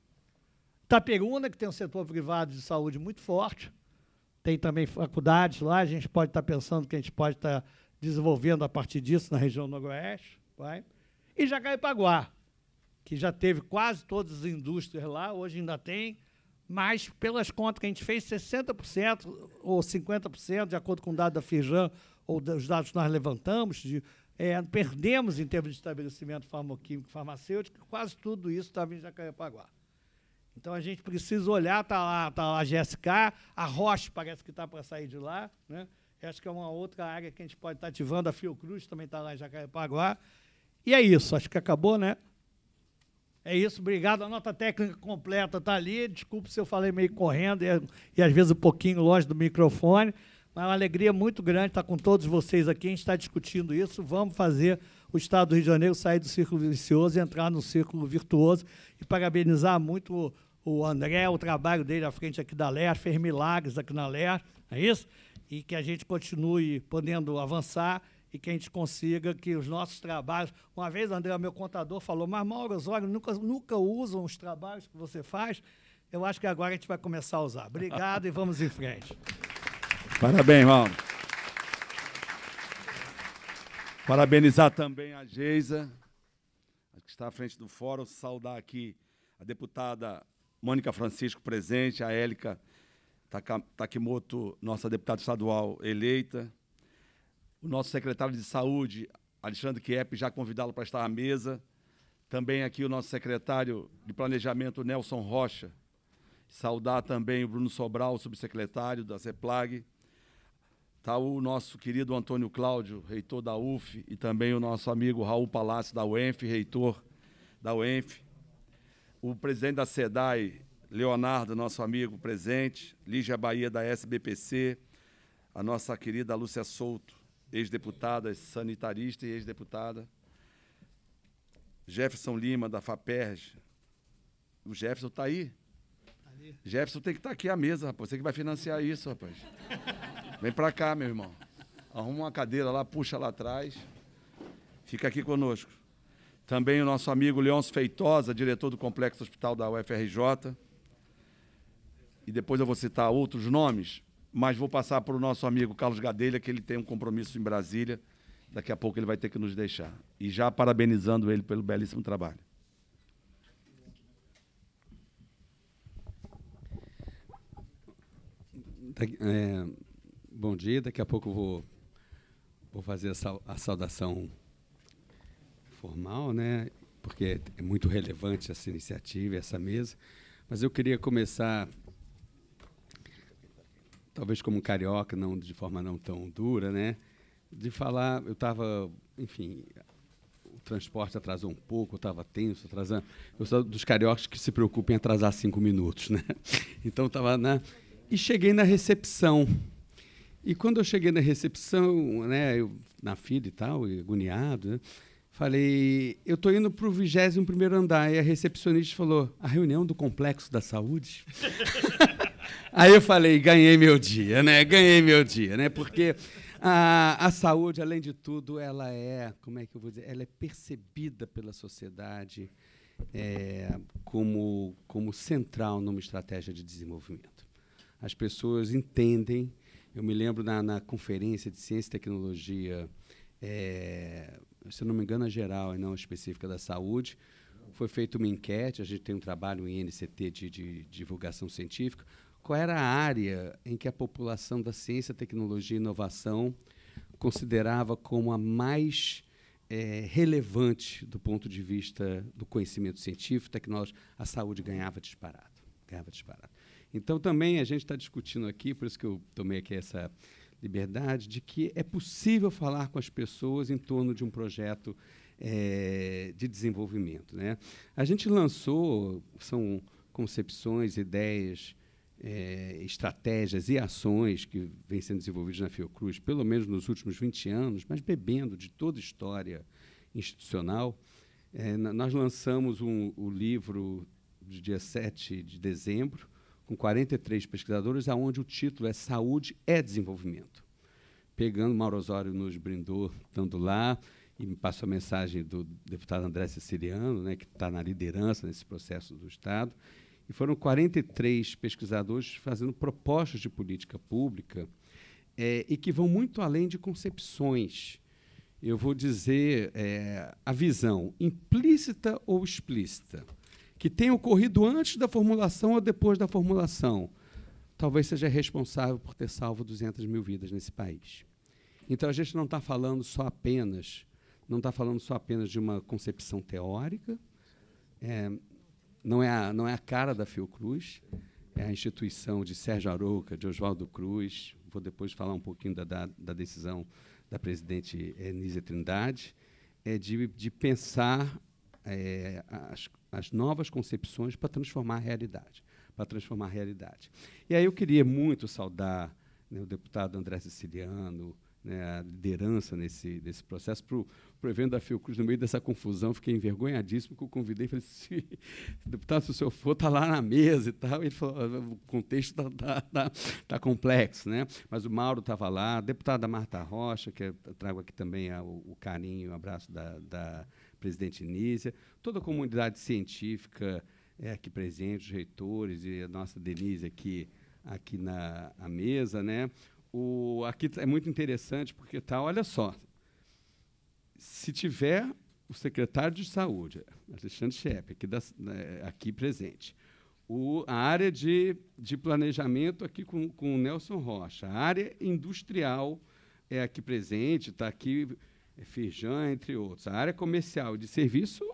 Itaperuna, que tem um setor privado de saúde muito forte, tem também faculdades lá, a gente pode estar tá pensando que a gente pode estar tá desenvolvendo a partir disso na região noroeste. Vai. E Jacarepaguá, que já teve quase todas as indústrias lá, hoje ainda tem, mas pelas contas que a gente fez, 60% ou 50%, de acordo com o dado da Firjan, ou dos dados que nós levantamos, de, é, perdemos em termos de estabelecimento e farmacêutico, quase tudo isso estava em Jacarepaguá. Então a gente precisa olhar, está lá, tá lá a GSK, a Roche parece que está para sair de lá, né? acho que é uma outra área que a gente pode estar tá ativando, a Fiocruz também está lá em Jacarepaguá. E é isso, acho que acabou, né? É isso, obrigado. A nota técnica completa está ali. Desculpe se eu falei meio correndo e, e, às vezes um pouquinho longe do microfone, mas é uma alegria muito grande estar com todos vocês aqui. A gente está discutindo isso. Vamos fazer o Estado do Rio de Janeiro sair do círculo vicioso e entrar no círculo virtuoso. E parabenizar muito o, o André, o trabalho dele à frente aqui da LER, fez milagres aqui na LER, é isso? E que a gente continue podendo avançar e que a gente consiga que os nossos trabalhos. Uma vez, André, meu contador, falou: Mas Mauro Osório nunca, nunca usam os trabalhos que você faz. Eu acho que agora a gente vai começar a usar. Obrigado e vamos em frente. Parabéns, Mauro. Parabenizar também a Geisa, que está à frente do fórum, saudar aqui a deputada Mônica Francisco presente, a Élica Takimoto, nossa deputada estadual eleita, o nosso secretário de Saúde, Alexandre Kiep, já convidá-lo para estar à mesa. Também aqui o nosso secretário de Planejamento, Nelson Rocha. Saudar também o Bruno Sobral, subsecretário da CEPLAG. Está o nosso querido Antônio Cláudio, reitor da UF, e também o nosso amigo Raul Palácio, da UENF, reitor da UENF. O presidente da SEDAI, Leonardo, nosso amigo presente. Lígia Bahia, da SBPC. A nossa querida Lúcia Souto, ex-deputada sanitarista e ex-deputada. Jefferson Lima, da FAPERJ. O Jefferson está aí. Tá ali. Jefferson tem que estar tá aqui à mesa, rapaz. Você que vai financiar isso, rapaz. Vem para cá, meu irmão. Arruma uma cadeira lá, puxa lá atrás. Fica aqui conosco. Também o nosso amigo Leôncio Feitosa, diretor do Complexo Hospital da UFRJ. E depois eu vou citar outros nomes mas vou passar para o nosso amigo Carlos Gadelha, que ele tem um compromisso em Brasília. Daqui a pouco ele vai ter que nos deixar. E já parabenizando ele pelo belíssimo trabalho. É, bom dia, daqui a pouco vou, vou fazer a, saudação formal, né? porque é muito relevante essa iniciativa, essa mesa. Mas eu queria começar talvez como carioca, não de forma não tão dura, né? De falar, eu estava, enfim, o transporte atrasou um pouco, eu estava tenso, atrasando. Eu sou dos cariocas que se preocupam em atrasar cinco minutos, né? Então estava na né? e cheguei na recepção. E quando eu cheguei na recepção, né, eu, na fila e tal, agoniado, né, falei, eu estou indo para o 21 primeiro andar. E a recepcionista falou, a reunião do Complexo da Saúde? Aí eu falei, ganhei meu dia, né? Ganhei meu dia, né? Porque a, a saúde, além de tudo, ela é, como é que eu vou dizer? Ela é percebida pela sociedade é, como, como central numa estratégia de desenvolvimento. As pessoas entendem. Eu me lembro na, na conferência de ciência e tecnologia, é, se não me engano, a geral e não a específica da saúde, foi feita uma enquete. A gente tem um trabalho em NCT de, de divulgação científica qual era a área em que a população da ciência, tecnologia e inovação considerava como a mais é, relevante do ponto de vista do conhecimento científico, tecnológico, a saúde ganhava disparado, ganhava disparado. Então também a gente está discutindo aqui, por isso que eu tomei aqui essa liberdade, de que é possível falar com as pessoas em torno de um projeto é, de desenvolvimento, né? A gente lançou são concepções, ideias é, estratégias e ações que vêm sendo desenvolvidas na Fiocruz, pelo menos nos últimos 20 anos, mas bebendo de toda história institucional, é, nós lançamos um, o livro de dia 7 de dezembro, com 43 pesquisadores, aonde o título é Saúde é Desenvolvimento. Pegando, Mauro Osório nos brindou, estando lá, e me passou a mensagem do deputado André Siciliano, né, que está na liderança nesse processo do Estado, e foram 43 pesquisadores fazendo propostas de política pública é, e que vão muito além de concepções. Eu vou dizer é, a visão implícita ou explícita, que tem ocorrido antes da formulação ou depois da formulação, talvez seja responsável por ter salvo 200 mil vidas nesse país. Então a gente não está falando só apenas, não está falando só apenas de uma concepção teórica, é, não é a, não é a cara da Fiocruz, é a instituição de Sérgio Arouca, de Oswaldo Cruz. Vou depois falar um pouquinho da, da, da decisão da presidente Nízia Trindade, é de, de pensar é, as, as novas concepções para transformar a realidade. Para transformar a realidade. E aí eu queria muito saudar né, o deputado André Siciliano, né, a liderança nesse, nesse processo, para o evento da Fiocruz, no meio dessa confusão, fiquei envergonhadíssimo, que eu convidei, falei, se, deputado, se o senhor for, está lá na mesa e tal, ele falou, ah, o contexto está tá, tá, tá complexo, né? mas o Mauro estava lá, a deputada Marta Rocha, que eu trago aqui também a, o, o, carinho, o abraço da, da presidente Inícia toda a comunidade científica é, aqui presente, os reitores e a nossa Denise aqui, aqui na mesa, né? O, aqui é muito interessante, porque está, olha só, se tiver o secretário de saúde, Alexandre Schepp, aqui, da, né, aqui presente, o, a área de, de planejamento aqui com, com o Nelson Rocha, a área industrial é aqui presente, está aqui é Firjan, entre outros. A área comercial de serviço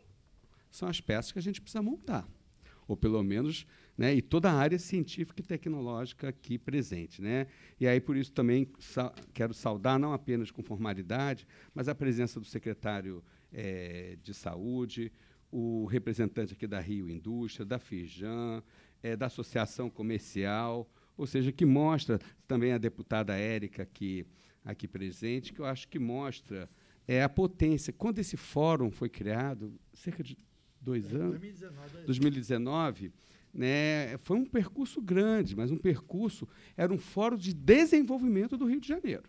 são as peças que a gente precisa montar, ou pelo menos né, e toda a área científica e tecnológica aqui presente. Né? E aí, por isso, também sa quero saudar, não apenas com formalidade, mas a presença do secretário é, de Saúde, o representante aqui da Rio Indústria, da Fijan, é, eh, da Associação Comercial, ou seja, que mostra também a deputada Érica aqui, aqui presente, que eu acho que mostra é, a potência. Quando esse fórum foi criado, cerca de dois é, anos, 2019, 2019 né? Foi um percurso grande, mas um percurso era um fórum de desenvolvimento do Rio de Janeiro.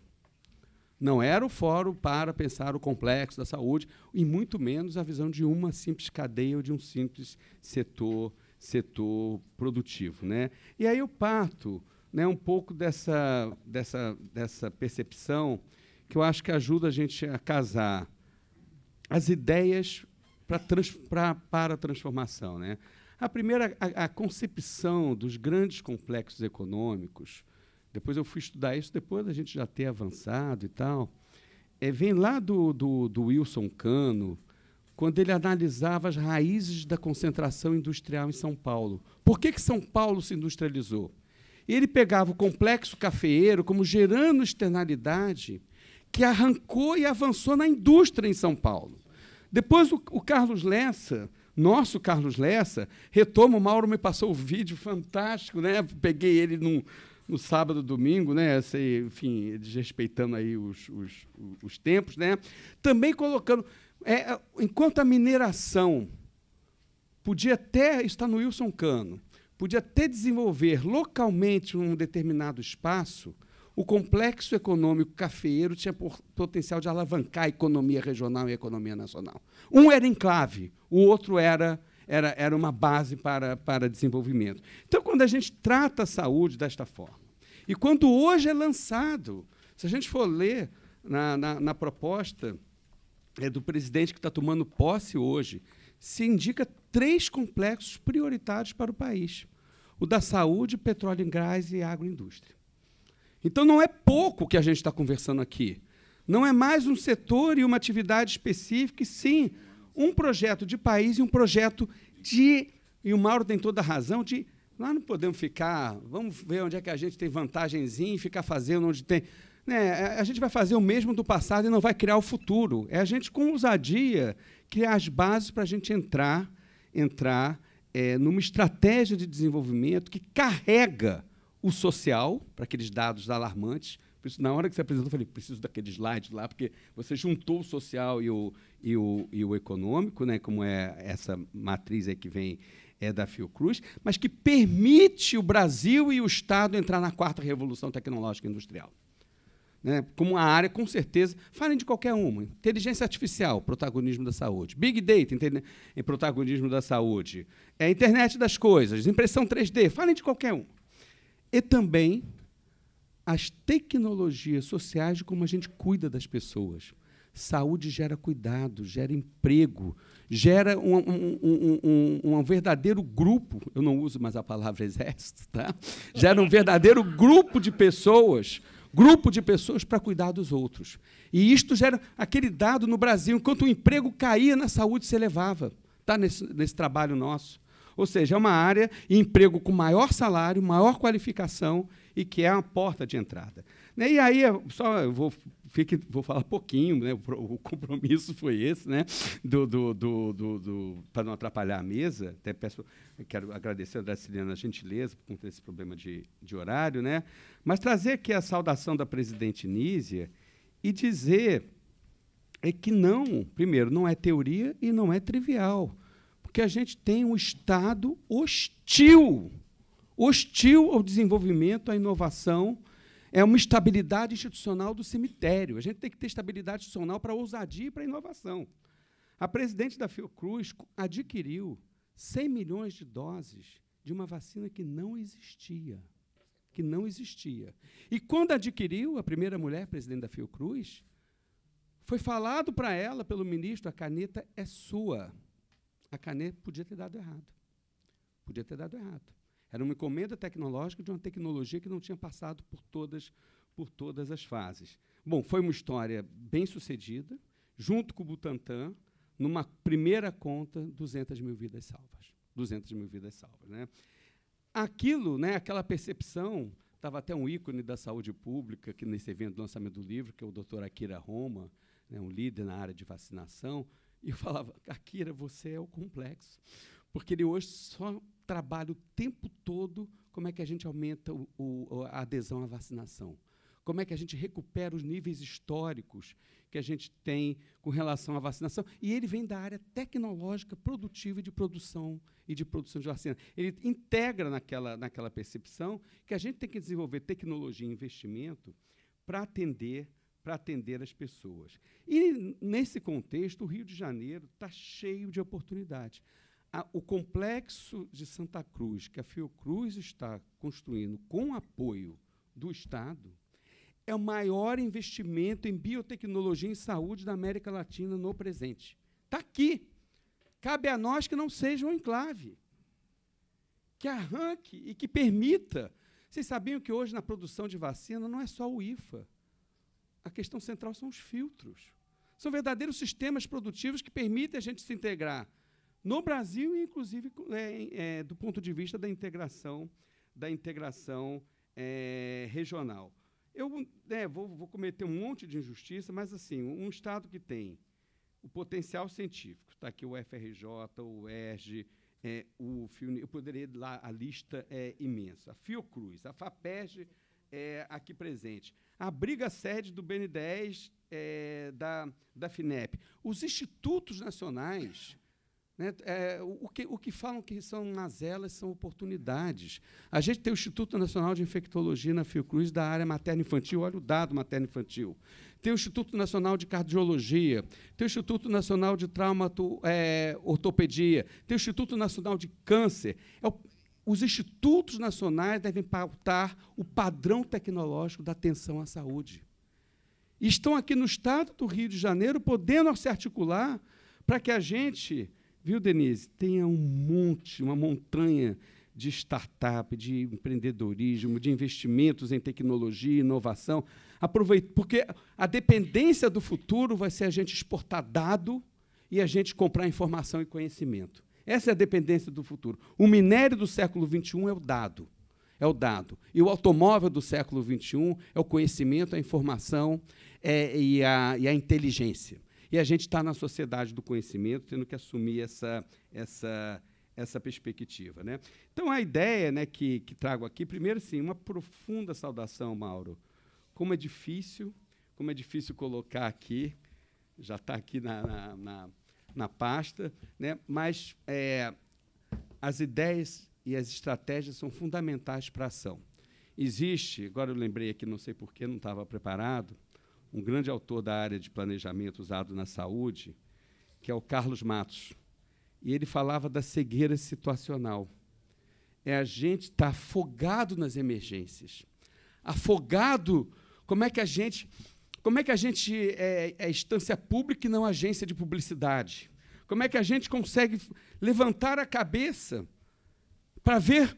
Não era o fórum para pensar o complexo da saúde e muito menos a visão de uma simples cadeia ou de um simples setor setor produtivo, né? E aí eu parto, né, um pouco dessa dessa dessa percepção que eu acho que ajuda a gente a casar as ideias trans, pra, para a transformação, né? A primeira, a, a concepção dos grandes complexos econômicos, depois eu fui estudar isso depois da gente já ter avançado e tal, é, vem lá do, do, do Wilson Cano, quando ele analisava as raízes da concentração industrial em São Paulo. Por que, que São Paulo se industrializou? Ele pegava o complexo cafeeiro como gerando externalidade que arrancou e avançou na indústria em São Paulo. Depois, o, o Carlos Lessa nosso Carlos Lessa, retoma, o Mauro me passou o um vídeo fantástico, né? Peguei ele num, no sábado, domingo, né? Sei, enfim, desrespeitando aí os, os, os tempos, né? Também colocando. É, é enquanto a mineração podia até estar no Wilson Cano, podia até desenvolver localmente um determinado espaço, o complexo econômico cafeeiro tinha potencial de alavancar a economia regional e a economia nacional. Um era enclave, o outro era era, era uma base para, para desenvolvimento. Então, quando a gente trata a saúde desta forma, e quando hoje é lançado, se a gente for ler na, na, na proposta é, do presidente que está tomando posse hoje, se indica três complexos prioritários para o país: o da saúde, petróleo e gás e agroindústria. Então não é pouco que a gente está conversando aqui. Não é mais um setor e uma atividade específica, e sim um projeto de país e um projeto de. E o Mauro tem toda a razão de. Nós não podemos ficar. Vamos ver onde é que a gente tem vantagenzinha e ficar fazendo onde tem. Né, a gente vai fazer o mesmo do passado e não vai criar o futuro. É a gente, com ousadia, criar as bases para a gente entrar, entrar é, numa estratégia de desenvolvimento que carrega o social, para aqueles dados alarmantes. Isso, na hora que você apresentou, eu falei, preciso daquele slide lá, porque você juntou o social e o, e o, e o econômico, né, como é essa matriz aí que vem é da Fiocruz, mas que permite o Brasil e o Estado entrar na quarta revolução tecnológica industrial. Né, como uma área, com certeza, falem de qualquer uma. Inteligência artificial, protagonismo da saúde. Big Data, em eh, protagonismo da saúde. É, internet das coisas, impressão 3D, falem de qualquer uma. E também as tecnologias sociais de como a gente cuida das pessoas. Saúde gera cuidado, gera emprego, gera um, um, um, um, verdadeiro grupo. Eu não uso mais a palavra exército, tá? Gera um verdadeiro grupo de pessoas, grupo de pessoas para cuidar dos outros. E isto gera aquele dado no Brasil, enquanto o emprego caía, na saúde se elevava. Está nesse, nesse trabalho nosso. Ou seja, é uma área de emprego com maior salário, maior qualificação e que é a porta de entrada. Né, e aí, só eu vou Fique, vou falar pouquinho, né? o, compromisso foi esse, né? do, do, do, do para não atrapalhar a mesa. Até peço, quero agradecer a Graciliana a gentileza por conta desse problema de, de horário, né? mas trazer aqui a saudação da presidente Nízia e dizer é que não, primeiro, não é teoria e não é trivial. Porque a gente tem um Estado hostil hostil ao desenvolvimento, à inovação. É uma estabilidade institucional do cemitério. A gente tem que ter estabilidade institucional para a ousadia e para a inovação. A presidente da Fiocruz adquiriu 100 milhões de doses de uma vacina que não existia. Que não existia. E quando adquiriu, a primeira mulher presidente da Fiocruz, foi falado para ela pelo ministro: a caneta é sua a Canet podia ter dado errado. Podia ter dado errado. Era uma encomenda tecnológica de uma tecnologia que não tinha passado por todas, por todas as fases. Bom, foi uma história bem sucedida, junto com o Butantan, numa primeira conta, 200 mil vidas salvas. 200 mil vidas salvas. Né? Aquilo, né, aquela percepção, estava até um ícone da saúde pública, que nesse evento do lançamento do livro, que é o doutor Akira Roma, né, um líder na área de vacinação, e eu falava, Akira, você é o complexo. Porque ele hoje só trabalha o tempo todo como é que a gente aumenta o, o, a adesão à vacinação. Como é que a gente recupera os níveis históricos que a gente tem com relação à vacinação? E ele vem da área tecnológica, produtiva e de produção e de produção de vacina. Ele integra naquela, naquela percepção que a gente tem que desenvolver tecnologia e investimento para atender para atender as pessoas. E, nesse contexto, o Rio de Janeiro está cheio de oportunidades. o complexo de Santa Cruz, que a Fiocruz está construindo com apoio do Estado, é o maior investimento em biotecnologia e saúde da América Latina no presente. Está aqui. Cabe a nós que não seja um enclave, que arranque e que permita. Vocês sabiam que hoje, na produção de vacina, não é só o IFA a questão central são os filtros. São verdadeiros sistemas produtivos que permitem a gente se integrar no Brasil e, inclusive, é, é, do ponto de vista da integração, da integração é, regional. Eu né, vou, vou cometer um monte de injustiça, mas assim, um estado que tem o potencial científico, está aqui o FRJ, o ERJ, é, o Fio, eu poderia lá, a lista é imensa. A Fiocruz, a FAPERG é aqui presente abriga a sede do BN10 é, eh, da, da FINEP. Os institutos nacionais. Né, é, o, que, o que falam que são mazelas são oportunidades. A gente tem o Instituto Nacional de Infectologia na Fiocruz da área materno-infantil, olha o dado materno-infantil. Tem o Instituto Nacional de Cardiologia, tem o Instituto Nacional de Trauma é, eh, Ortopedia, tem o Instituto Nacional de Câncer. É o, os institutos nacionais devem pautar o padrão tecnológico da atenção à saúde. E estão aqui no estado do Rio de Janeiro podendo se articular para que a gente, viu, Denise, tenha um monte, uma montanha de startup, de empreendedorismo, de investimentos em tecnologia inovação. Aproveite, porque a dependência do futuro vai ser a gente exportar dado e a gente comprar informação e conhecimento. Essa é a dependência do futuro. O minério do século XXI é o dado. É o dado. E o automóvel do século XXI é o conhecimento, a informação é, e, a, e a inteligência. E a gente está na sociedade do conhecimento, tendo que assumir essa, essa, essa perspectiva. Né? Então, a ideia né, que, que trago aqui, primeiro, sim, uma profunda saudação, Mauro. Como é difícil, como é difícil colocar aqui, já está aqui na, na, na na pasta, né? mas é, as ideias e as estratégias são fundamentais para a ação. Existe, agora eu lembrei aqui, não sei porquê, não estava preparado, um grande autor da área de planejamento usado na saúde, que é o Carlos Matos. E ele falava da cegueira situacional. É a gente estar tá afogado nas emergências. Afogado. Como é que a gente como é que a gente é, é instância pública e não agência de publicidade? Como é que a gente consegue levantar a cabeça para ver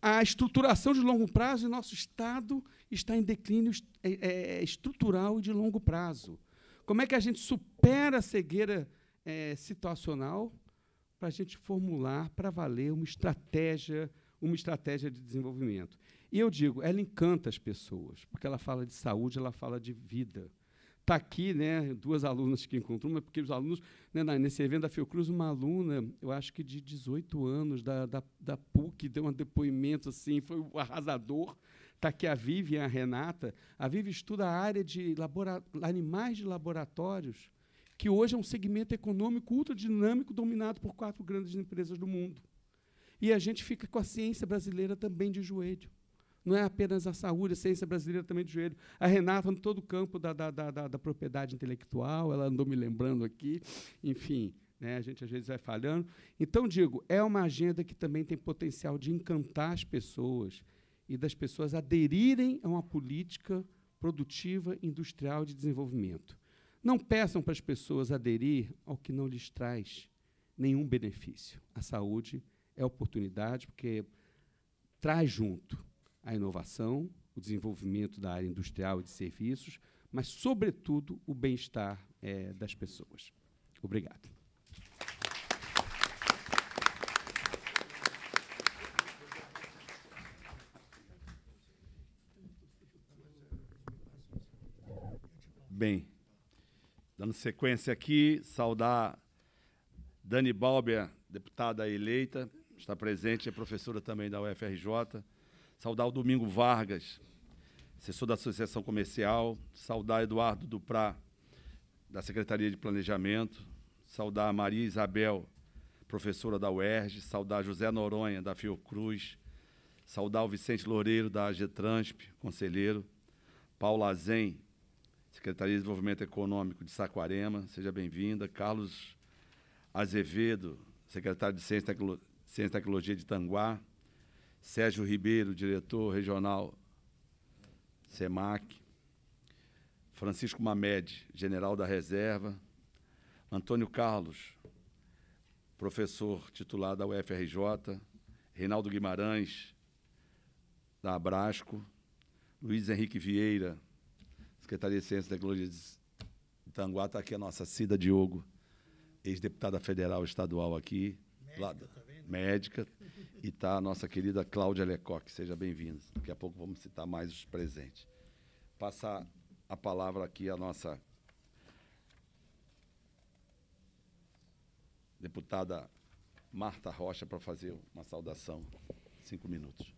a estruturação de longo prazo e nosso Estado está em declínio é, é, é, estrutural e de longo prazo? Como é que a gente supera a cegueira é, situacional para a gente formular para valer uma estratégia, uma estratégia de desenvolvimento? E eu digo, ela encanta as pessoas, porque ela fala de saúde, ela fala de vida. Está aqui né, duas alunas que encontrou, mas porque os alunos, né, nesse evento da Fiocruz, uma aluna, eu acho que de 18 anos, da, da, da PUC, deu um depoimento assim, foi um arrasador. Está aqui a Vivian, a Renata. A Vivian estuda a área de animais de laboratórios, que hoje é um segmento econômico ultra dinâmico dominado por quatro grandes empresas do mundo. E a gente fica com a ciência brasileira também de joelho. Não é apenas a saúde, a ciência brasileira também de joelho. A Renata, em todo o campo da, da, da, da, propriedade intelectual, ela andou me lembrando aqui. Enfim, né, a gente às vezes vai falhando. Então, digo, é uma agenda que também tem potencial de encantar as pessoas e das pessoas aderirem a uma política produtiva, industrial de desenvolvimento. Não peçam para as pessoas aderir ao que não lhes traz nenhum benefício. A saúde é oportunidade, porque traz junto a inovação, o desenvolvimento da área industrial e de serviços, mas, sobretudo, o bem-estar é, das pessoas. Obrigado. Bem, dando sequência aqui, saudar Dani Balbia, deputada eleita, está presente, é professora também da UFRJ, Saudar o Domingo Vargas, assessor da Associação Comercial. Saudar Eduardo Duprá, da Secretaria de Planejamento. Saudar Maria Isabel, professora da UERJ. Saudar José Noronha, da Fiocruz. Saudar o Vicente Loureiro, da AGTRANSP, conselheiro. Paula Zen, Secretaria de Desenvolvimento Econômico de Saquarema, seja bem-vinda. Carlos Azevedo, secretário de Ciência, Ciência e Tecnologia de Tanguá. Sérgio Ribeiro, diretor regional SEMAC, Francisco Mamed, general da reserva, Antônio Carlos, professor titular da UFRJ, Reinaldo Guimarães, da Abrasco, Luiz Henrique Vieira, Secretaria de Ciência e Tecnologia de Tanguá, está aqui a nossa Cida Diogo, ex-deputada federal estadual aqui, médica, lá, também, tá médica e está a nossa querida Cláudia Lecoque. Seja bem-vinda. Daqui a pouco vamos citar mais os presentes. Passar a palavra aqui à nossa deputada Marta Rocha para fazer uma saudação. Cinco minutos.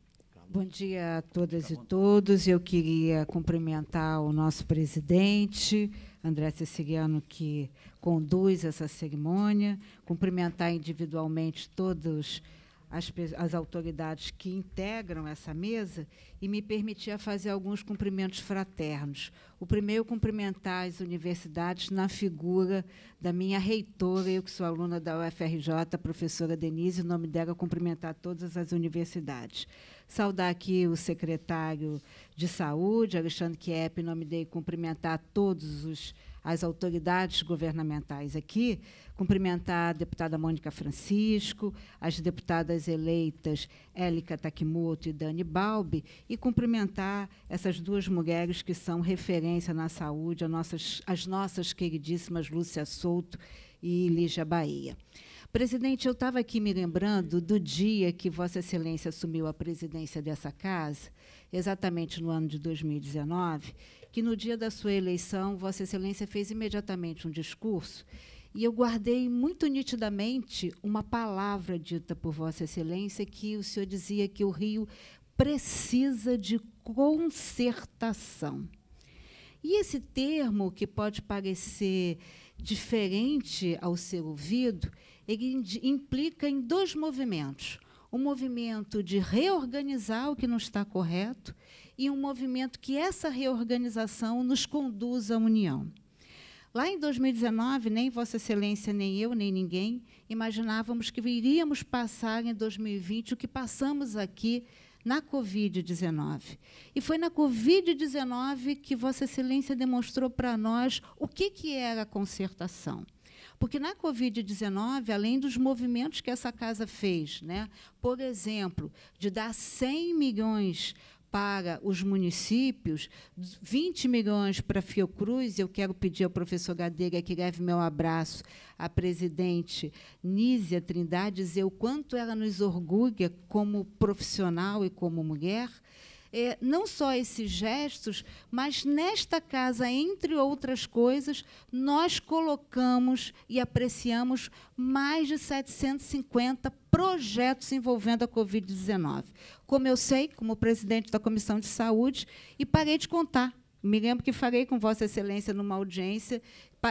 Bom dia a todas e todos. Eu queria cumprimentar o nosso presidente, André Ceciliano, que conduz essa cerimônia, cumprimentar individualmente todos os as, as autoridades que integram essa mesa e me permitia fazer alguns cumprimentos fraternos. O primeiro, cumprimentar as universidades na figura da minha reitora, eu que sou aluna da UFRJ, professora Denise, o nome dela, é cumprimentar todas as universidades. Saudar aqui o secretário de Saúde, Alexandre Kiep, nome dele, cumprimentar todos os as autoridades governamentais aqui, cumprimentar a deputada Mônica Francisco, as deputadas eleitas Élica Takimoto e Dani Balbi, e cumprimentar essas duas mulheres que são referência na saúde, as nossas, as nossas queridíssimas Lúcia Souto e Lígia Bahia. Presidente, eu estava aqui me lembrando do dia que Vossa Excelência assumiu a presidência dessa casa, exatamente no ano de 2019, que no dia da sua eleição, Vossa Excelência fez imediatamente um discurso e eu guardei muito nitidamente uma palavra dita por Vossa Excelência que o senhor dizia que o Rio precisa de concertação. E esse termo, que pode parecer diferente ao seu ouvido, ele implica em dois movimentos. Um movimento de reorganizar o que não está correto e um movimento que essa reorganização nos conduza à união. Lá em 2019, nem Vossa Excelência, nem eu, nem ninguém imaginávamos que iríamos passar em 2020 o que passamos aqui na Covid-19. E foi na Covid-19 que Vossa Excelência demonstrou para nós o que, que era a concertação. Porque na Covid-19, além dos movimentos que essa casa fez, né, por exemplo, de dar 100 milhões para os municípios, 20 milhões para a Fiocruz, eu quero pedir ao professor Gadeira que leve meu abraço à presidente Nízia Trindade, dizer o quanto ela nos orgulha como profissional e como mulher, é, não só esses gestos, mas nesta casa, entre outras coisas, nós colocamos e apreciamos mais de 750 projetos envolvendo a Covid-19. Como eu sei, como presidente da Comissão de Saúde, e parei de contar. Me lembro que falei com Vossa Excelência numa audiência,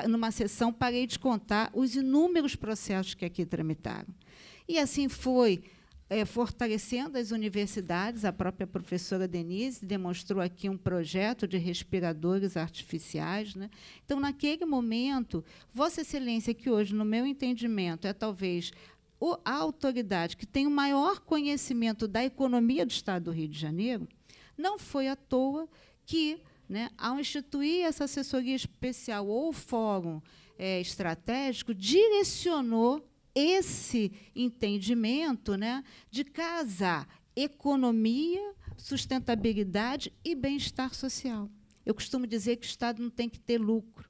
numa sessão, parei de contar os inúmeros processos que aqui tramitaram. E assim foi é, fortalecendo as universidades, a própria professora Denise demonstrou aqui um projeto de respiradores artificiais. Né? Então, naquele momento, Vossa Excelência, que hoje, no meu entendimento, é talvez a autoridade que tem o maior conhecimento da economia do Estado do Rio de Janeiro, não foi à toa que, né, ao instituir essa assessoria especial ou fórum é, estratégico, direcionou esse entendimento né, de casar economia, sustentabilidade e bem-estar social. Eu costumo dizer que o Estado não tem que ter lucro.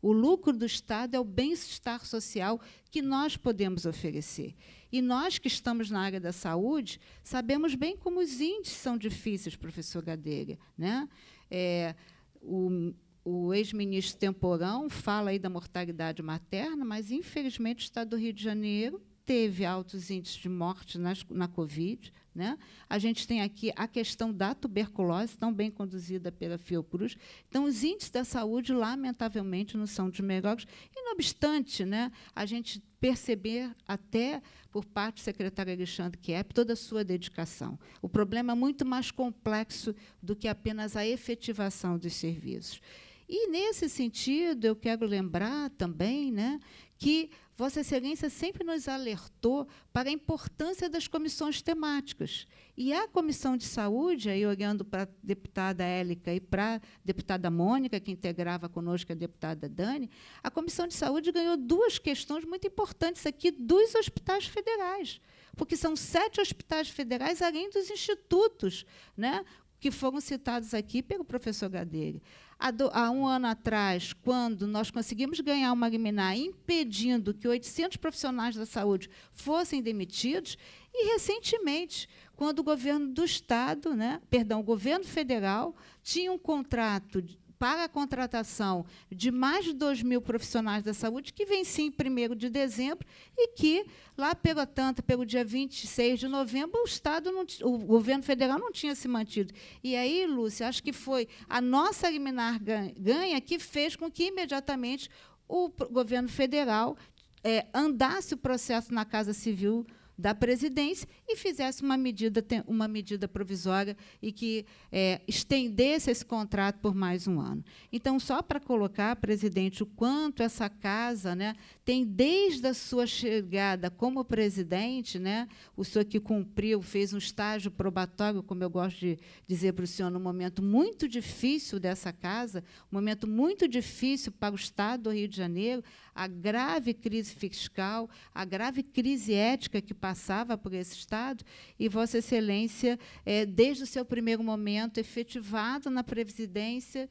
O lucro do Estado é o bem-estar social que nós podemos oferecer. E nós que estamos na área da saúde sabemos bem como os índices são difíceis, professor Gadeira. Né? É, o o ex-ministro Temporão fala aí da mortalidade materna, mas, infelizmente, o Estado do Rio de Janeiro teve altos índices de morte nas, na Covid. Né? A gente tem aqui a questão da tuberculose, tão bem conduzida pela Fiocruz. Então, os índices da saúde, lamentavelmente, não são dos melhores. E, não obstante, né, a gente perceber até por parte do secretário Alexandre Kiepp, toda a sua dedicação. O problema é muito mais complexo do que apenas a efetivação dos serviços. E, nesse sentido, eu quero lembrar também né, que Vossa Excelência sempre nos alertou para a importância das comissões temáticas. E a Comissão de Saúde, aí olhando para a deputada Élica e para a deputada Mônica, que integrava conosco a deputada Dani, a Comissão de Saúde ganhou duas questões muito importantes aqui dos hospitais federais, porque são sete hospitais federais, além dos institutos, né, que foram citados aqui pelo professor Gadeire. Há, do, há, um ano atrás, quando nós conseguimos ganhar uma liminar impedindo que 800 profissionais da saúde fossem demitidos, e recentemente, quando o governo do Estado, né, perdão, o governo federal, tinha um contrato para a contratação de mais de 2 mil profissionais da saúde, que vem sim 1 de dezembro, e que, lá pelo tanto, pelo dia 26 de novembro, o Estado não, o governo federal não tinha se mantido. E aí, Lúcia, acho que foi a nossa liminar ganha que fez com que imediatamente o governo federal é, andasse o processo na Casa Civil da presidência e fizesse uma medida, uma medida provisória e que é, estendesse esse contrato por mais um ano. Então, só para colocar, presidente, o quanto essa casa né, tem, desde a sua chegada como presidente, né, o senhor que cumpriu, fez um estágio probatório, como eu gosto de dizer para o senhor, num momento muito difícil dessa casa, um momento muito difícil para o Estado do Rio de Janeiro, a grave crise fiscal, a grave crise ética que passava por esse Estado, e Vossa Excelência, é, desde o seu primeiro momento, efetivado na presidência,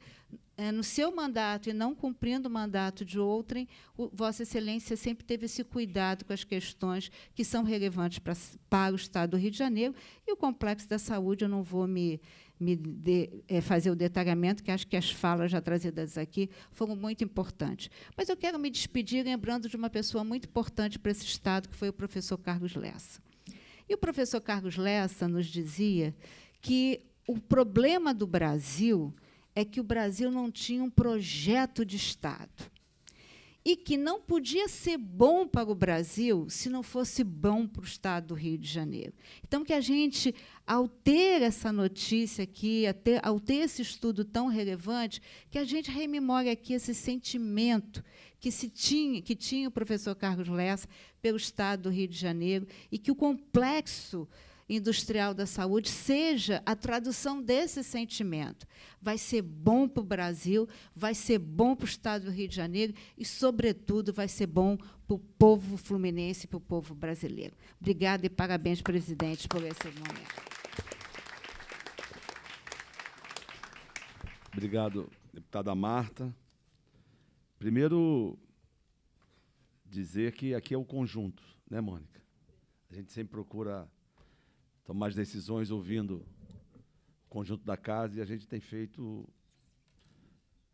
é, no seu mandato e não cumprindo o mandato de outrem, o, Vossa Excelência sempre teve esse cuidado com as questões que são relevantes para o Estado do Rio de Janeiro e o complexo da saúde, eu não vou me me de, é, fazer o detalhamento, que acho que as falas já trazidas aqui foram muito importantes. Mas eu quero me despedir lembrando de uma pessoa muito importante para esse Estado, que foi o professor Carlos Lessa. E o professor Carlos Lessa nos dizia que o problema do Brasil é que o Brasil não tinha um projeto de Estado e que não podia ser bom para o Brasil se não fosse bom para o Estado do Rio de Janeiro. Então, que a gente, ao ter essa notícia aqui, ao ter esse estudo tão relevante, que a gente rememore aqui esse sentimento que se tinha, que tinha o professor Carlos Lessa pelo Estado do Rio de Janeiro e que o complexo industrial da saúde seja a tradução desse sentimento. Vai ser bom para o Brasil, vai ser bom para o Estado do Rio de Janeiro e, sobretudo, vai ser bom para o povo fluminense e para o povo brasileiro. Obrigada e parabéns, presidente, por esse momento. Obrigado, deputada Marta. Primeiro, dizer que aqui é o conjunto, né, Mônica? A gente sempre procura tomar as decisões ouvindo o conjunto da casa e a gente tem feito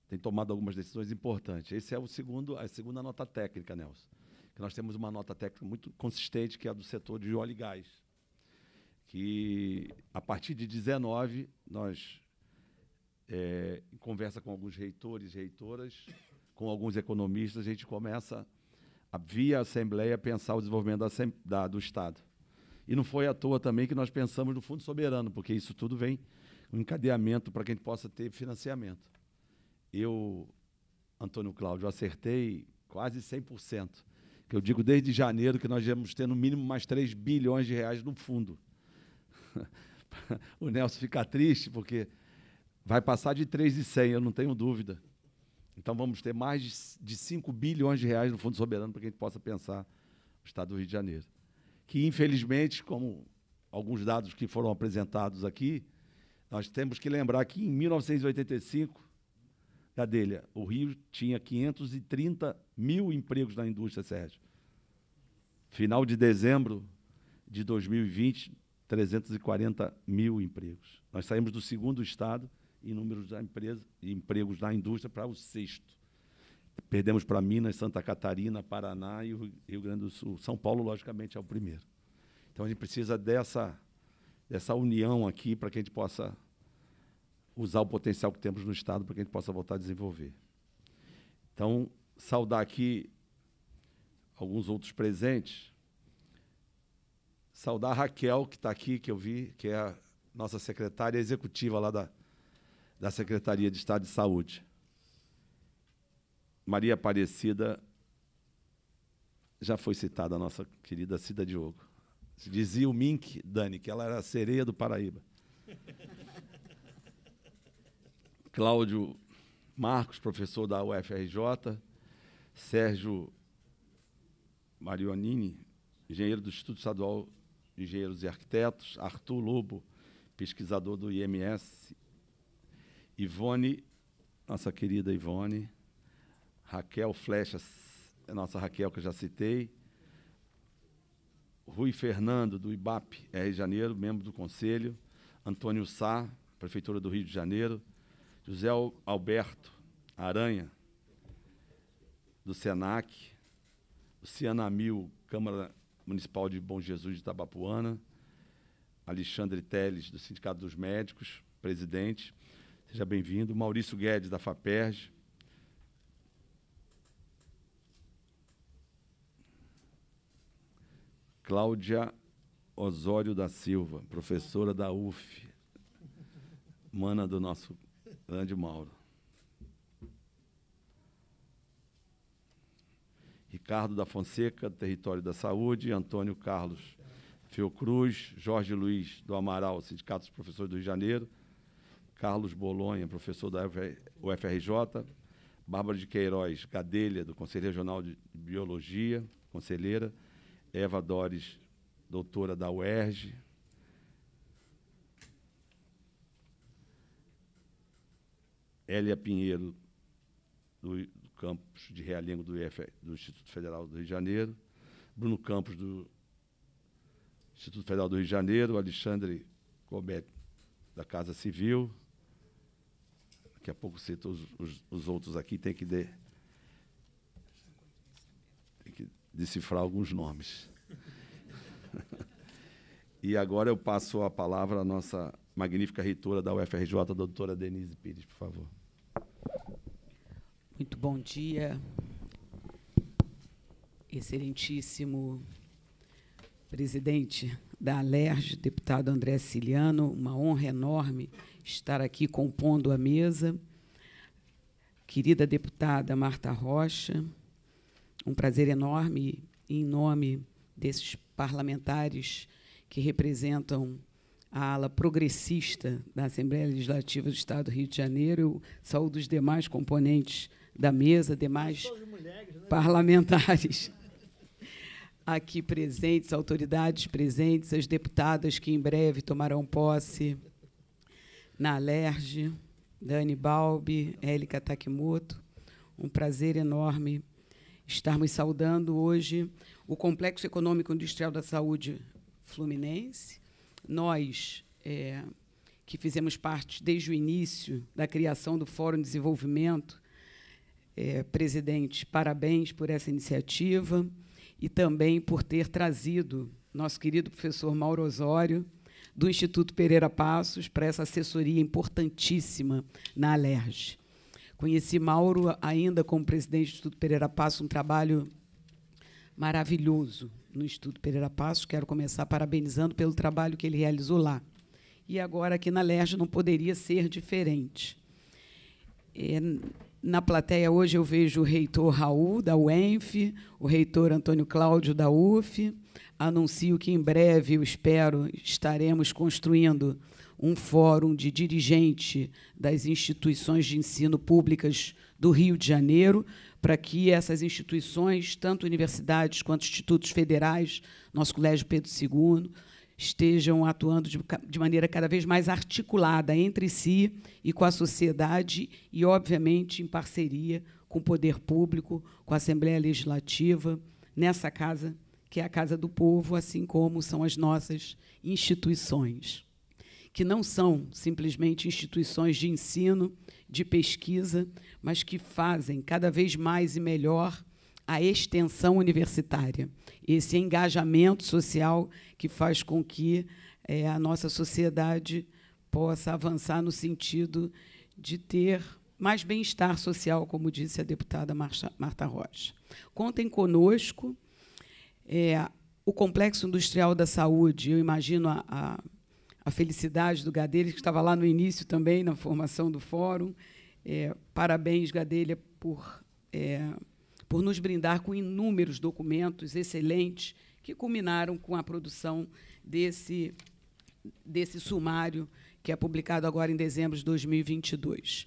tem tomado algumas decisões importantes. Esse é o segundo, a segunda nota técnica, Nelson. Que nós temos uma nota técnica muito consistente que é a do setor de óleo e gás, que a partir de 19 nós é, em conversa com alguns reitores, reitoras, com alguns economistas, a gente começa a, via a assembleia pensar o desenvolvimento da, da, do estado. E não foi à toa também que nós pensamos no Fundo Soberano, porque isso tudo vem um encadeamento para que a gente possa ter financiamento. Eu, Antônio Cláudio, acertei quase 100%. Que eu digo desde janeiro que nós vamos ter no mínimo mais 3 bilhões de reais no fundo. o Nelson fica triste porque vai passar de 3,100, eu não tenho dúvida. Então vamos ter mais de 5 bilhões de reais no Fundo Soberano para que a gente possa pensar o Estado do Rio de Janeiro que infelizmente, como alguns dados que foram apresentados aqui, nós temos que lembrar que em 1985, Gadelha, o Rio tinha 530 mil empregos na indústria, Sérgio. Final de dezembro de 2020, 340 mil empregos. Nós saímos do segundo estado em números de empresa, empregos na indústria para o sexto. Perdemos para Minas, Santa Catarina, Paraná e o Rio Grande do Sul. São Paulo, logicamente, é o primeiro. Então a gente precisa dessa, dessa união aqui para que a gente possa usar o potencial que temos no Estado para que a gente possa voltar a desenvolver. Então, saudar aqui alguns outros presentes. Saudar a Raquel, que está aqui, que eu vi, que é a nossa secretária executiva lá da, da Secretaria de Estado de Saúde. Maria Aparecida já foi citada a nossa querida Cida Diogo. Dizia o Mink, Dani, que ela era a sereia do Paraíba. Cláudio Marcos, professor da UFRJ. Sérgio Marionini, engenheiro do Instituto Estadual de Engenheiros e Arquitetos. Arthur Lobo, pesquisador do IMS. Ivone, nossa querida Ivone. Raquel Flecha, é nossa Raquel que eu já citei. Rui Fernando, do IBAP, é Rio de Janeiro, membro do Conselho. Antônio Sá, Prefeitura do Rio de Janeiro. José Alberto Aranha, do SENAC. Luciana Mil, Câmara Municipal de Bom Jesus de Itabapuana. Alexandre Teles, do Sindicato dos Médicos, presidente. Seja bem-vindo. Maurício Guedes, da FAPERJ. Cláudia Osório da Silva, professora da UF, mana do nosso grande Mauro. Ricardo da Fonseca, do Território da Saúde, Antônio Carlos Fiocruz, Jorge Luiz do Amaral, Sindicato dos Professores do Rio de Janeiro, Carlos Bolonha, professor da UFRJ, Bárbara de Queiroz Gadelha, do Conselho Regional de Biologia, conselheira, Eva Dores, doutora da UERJ. Elia Pinheiro, do, campus de Realengo do, IF, do Instituto Federal do Rio de Janeiro. Bruno Campos, do Instituto Federal do Rio de Janeiro. Alexandre Comet, da Casa Civil. Daqui a pouco cito os, os, os outros aqui, tem que... De, decifrar alguns nomes. e agora eu passo a palavra à nossa magnífica reitora da UFRJ, a doutora Denise Pires, por favor. Muito bom dia, excelentíssimo presidente da Alerj, deputado André Ciliano, uma honra enorme estar aqui compondo a mesa. Querida deputada Marta Rocha, é um prazer enorme, em nome desses parlamentares que representam a ala progressista da Assembleia Legislativa do Estado do Rio de Janeiro, eu saúdo os demais componentes da mesa, demais mulheres, né? parlamentares aqui presentes, autoridades presentes, as deputadas que em breve tomarão posse na Alerj, Dani Balbi, Élica Takimoto. Um prazer enorme estarmos saudando hoje o Complexo Econômico Industrial da Saúde Fluminense. Nós, é, que fizemos parte desde o início da criação do Fórum de Desenvolvimento, é, presidente, parabéns por essa iniciativa e também por ter trazido nosso querido professor Mauro Osório, do Instituto Pereira Passos, para essa assessoria importantíssima na Alerj. Conheci Mauro ainda como presidente do Instituto Pereira Passos um trabalho maravilhoso no Instituto Pereira Passos Quero começar parabenizando pelo trabalho que ele realizou lá. E agora aqui na Lerge não poderia ser diferente. É, na plateia hoje eu vejo o reitor Raul, da UENF, o reitor Antônio Cláudio, da UF. Anuncio que em breve, eu espero, estaremos construindo um fórum de dirigente das instituições de ensino públicas do Rio de Janeiro, para que essas instituições, tanto universidades quanto institutos federais, nosso Colégio Pedro II, estejam atuando de, de maneira cada vez mais articulada entre si e com a sociedade e, obviamente, em parceria com o poder público, com a Assembleia Legislativa, nessa casa que é a Casa do Povo, assim como são as nossas instituições que não são simplesmente instituições de ensino, de pesquisa, mas que fazem cada vez mais e melhor a extensão universitária, esse engajamento social que faz com que é, a nossa sociedade possa avançar no sentido de ter mais bem-estar social, como disse a deputada Marta Rocha. Contem conosco. É, o Complexo Industrial da Saúde, eu imagino a, a a felicidade do Gadelha, que estava lá no início também, na formação do fórum. É, parabéns, Gadelha, por, é, por nos brindar com inúmeros documentos excelentes que culminaram com a produção desse, desse sumário, que é publicado agora em dezembro de 2022.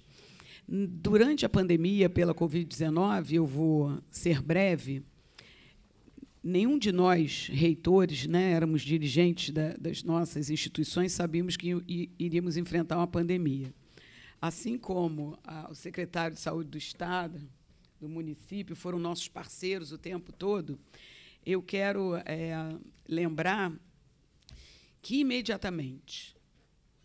Durante a pandemia pela Covid-19, eu vou ser breve, nenhum de nós, reitores, né, éramos dirigentes da, das nossas instituições, sabíamos que iríamos enfrentar uma pandemia. Assim como a, ah, o secretário de Saúde do Estado, do município, foram nossos parceiros o tempo todo, eu quero é, lembrar que, imediatamente,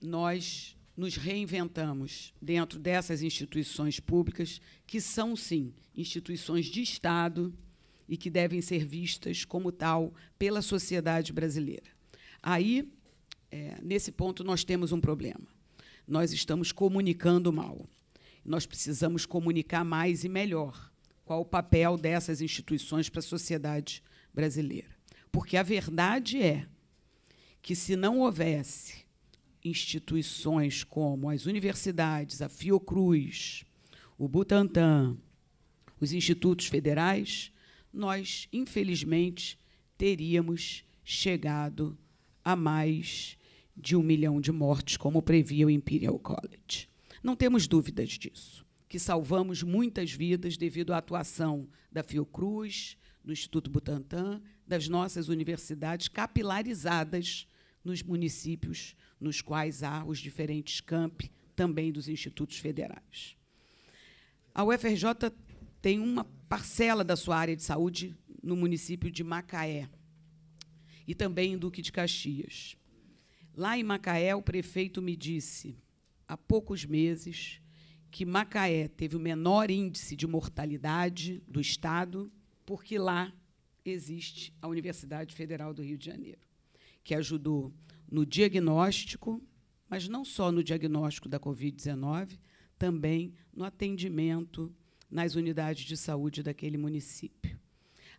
nós nos reinventamos dentro dessas instituições públicas, que são, sim, instituições de Estado, e que devem ser vistas como tal pela sociedade brasileira. Aí, é, nesse ponto, nós temos um problema. Nós estamos comunicando mal. Nós precisamos comunicar mais e melhor qual o papel dessas instituições para a sociedade brasileira. Porque a verdade é que, se não houvesse instituições como as universidades, a Fiocruz, o Butantan, os institutos federais, nós, infelizmente, teríamos chegado a mais de um milhão de mortes, como previa o Imperial College. Não temos dúvidas disso, que salvamos muitas vidas devido à atuação da Fiocruz, do Instituto Butantan, das nossas universidades capilarizadas nos municípios nos quais há os diferentes campi, também dos institutos federais. A UFRJ tem uma parcela da sua área de saúde no município de Macaé e também em Duque de Caxias. Lá em Macaé, o prefeito me disse, há poucos meses, que Macaé teve o menor índice de mortalidade do Estado, porque lá existe a Universidade Federal do Rio de Janeiro, que ajudou no diagnóstico, mas não só no diagnóstico da Covid-19, também no atendimento nas unidades de saúde daquele município.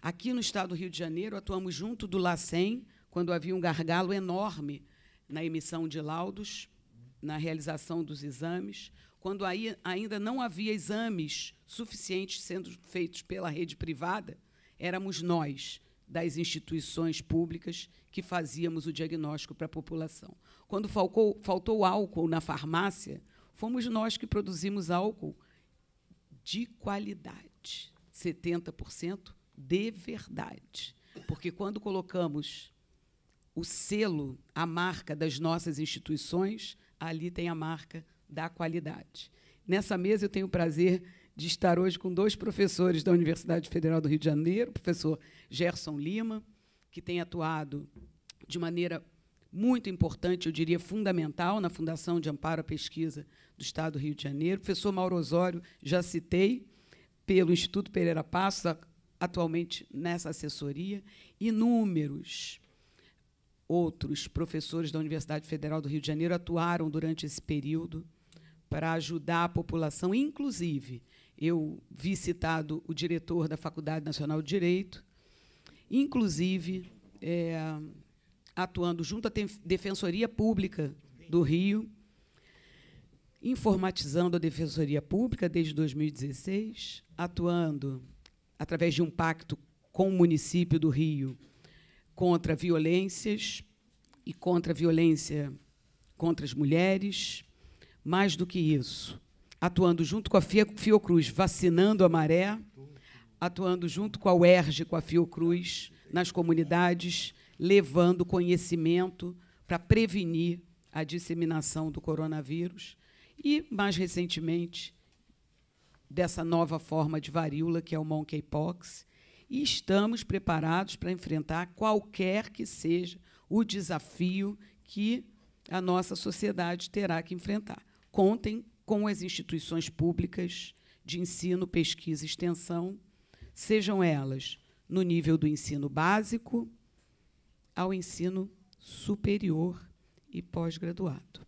Aqui no estado do Rio de Janeiro, atuamos junto do LACEN, quando havia um gargalo enorme na emissão de laudos, na realização dos exames, quando aí ainda não havia exames suficientes sendo feitos pela rede privada, éramos nós, das instituições públicas, que fazíamos o diagnóstico para a população. Quando faltou, faltou álcool na farmácia, fomos nós que produzimos álcool de qualidade, 70% de verdade. Porque quando colocamos o selo, a marca das nossas instituições, ali tem a marca da qualidade. Nessa mesa eu tenho o prazer de estar hoje com dois professores da Universidade Federal do Rio de Janeiro, o professor Gerson Lima, que tem atuado de maneira muito importante, eu diria fundamental, na Fundação de Amparo à Pesquisa do Estado do Rio de Janeiro. O professor Mauro Osório, já citei, pelo Instituto Pereira Passos, atualmente nessa assessoria. Inúmeros outros professores da Universidade Federal do Rio de Janeiro atuaram durante esse período para ajudar a população, inclusive eu vi citado o diretor da Faculdade Nacional de Direito, inclusive é, atuando junto à Defensoria Pública do Rio, informatizando a Defensoria Pública desde 2016, atuando através de um pacto com o município do Rio contra violências e contra a violência contra as mulheres. Mais do que isso, atuando junto com a Fiocruz, vacinando a maré, atuando junto com a UERJ, com a Fiocruz, nas comunidades, levando conhecimento para prevenir a disseminação do coronavírus e, mais recentemente, dessa nova forma de varíola, que é o monkeypox, e estamos preparados para enfrentar qualquer que seja o desafio que a nossa sociedade terá que enfrentar. Contem com as instituições públicas de ensino, pesquisa e extensão, sejam elas no nível do ensino básico, ao ensino superior e pós-graduado.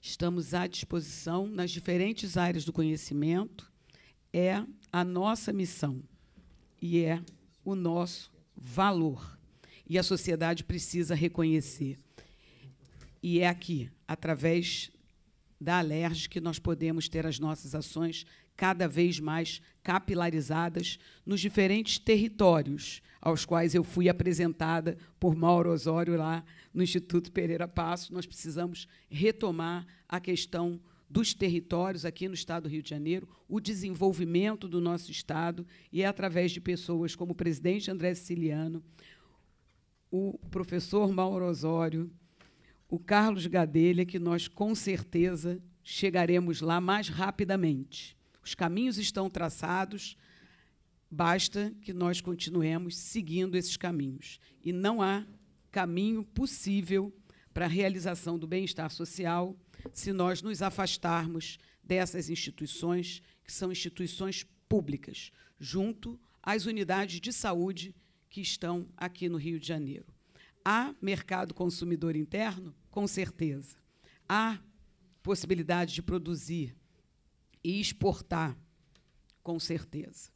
Estamos à disposição nas diferentes áreas do conhecimento, é a nossa missão e é o nosso valor. E a sociedade precisa reconhecer. E é aqui, através da Alerj, que nós podemos ter as nossas ações cada vez mais capilarizadas nos diferentes territórios aos quais eu fui apresentada por Mauro Osório lá no Instituto Pereira Passo. Nós precisamos retomar a questão dos territórios aqui no estado do Rio de Janeiro, o desenvolvimento do nosso estado e é através de pessoas como o presidente André Siciliano, o professor Mauro Osório, o Carlos Gadelha que nós com certeza chegaremos lá mais rapidamente. Os caminhos estão traçados, basta que nós continuemos seguindo esses caminhos. E não há caminho possível para a realização do bem-estar social se nós nos afastarmos dessas instituições, que são instituições públicas, junto às unidades de saúde que estão aqui no Rio de Janeiro. Há mercado consumidor interno? Com certeza. Há possibilidade de produzir e exportar, com certeza.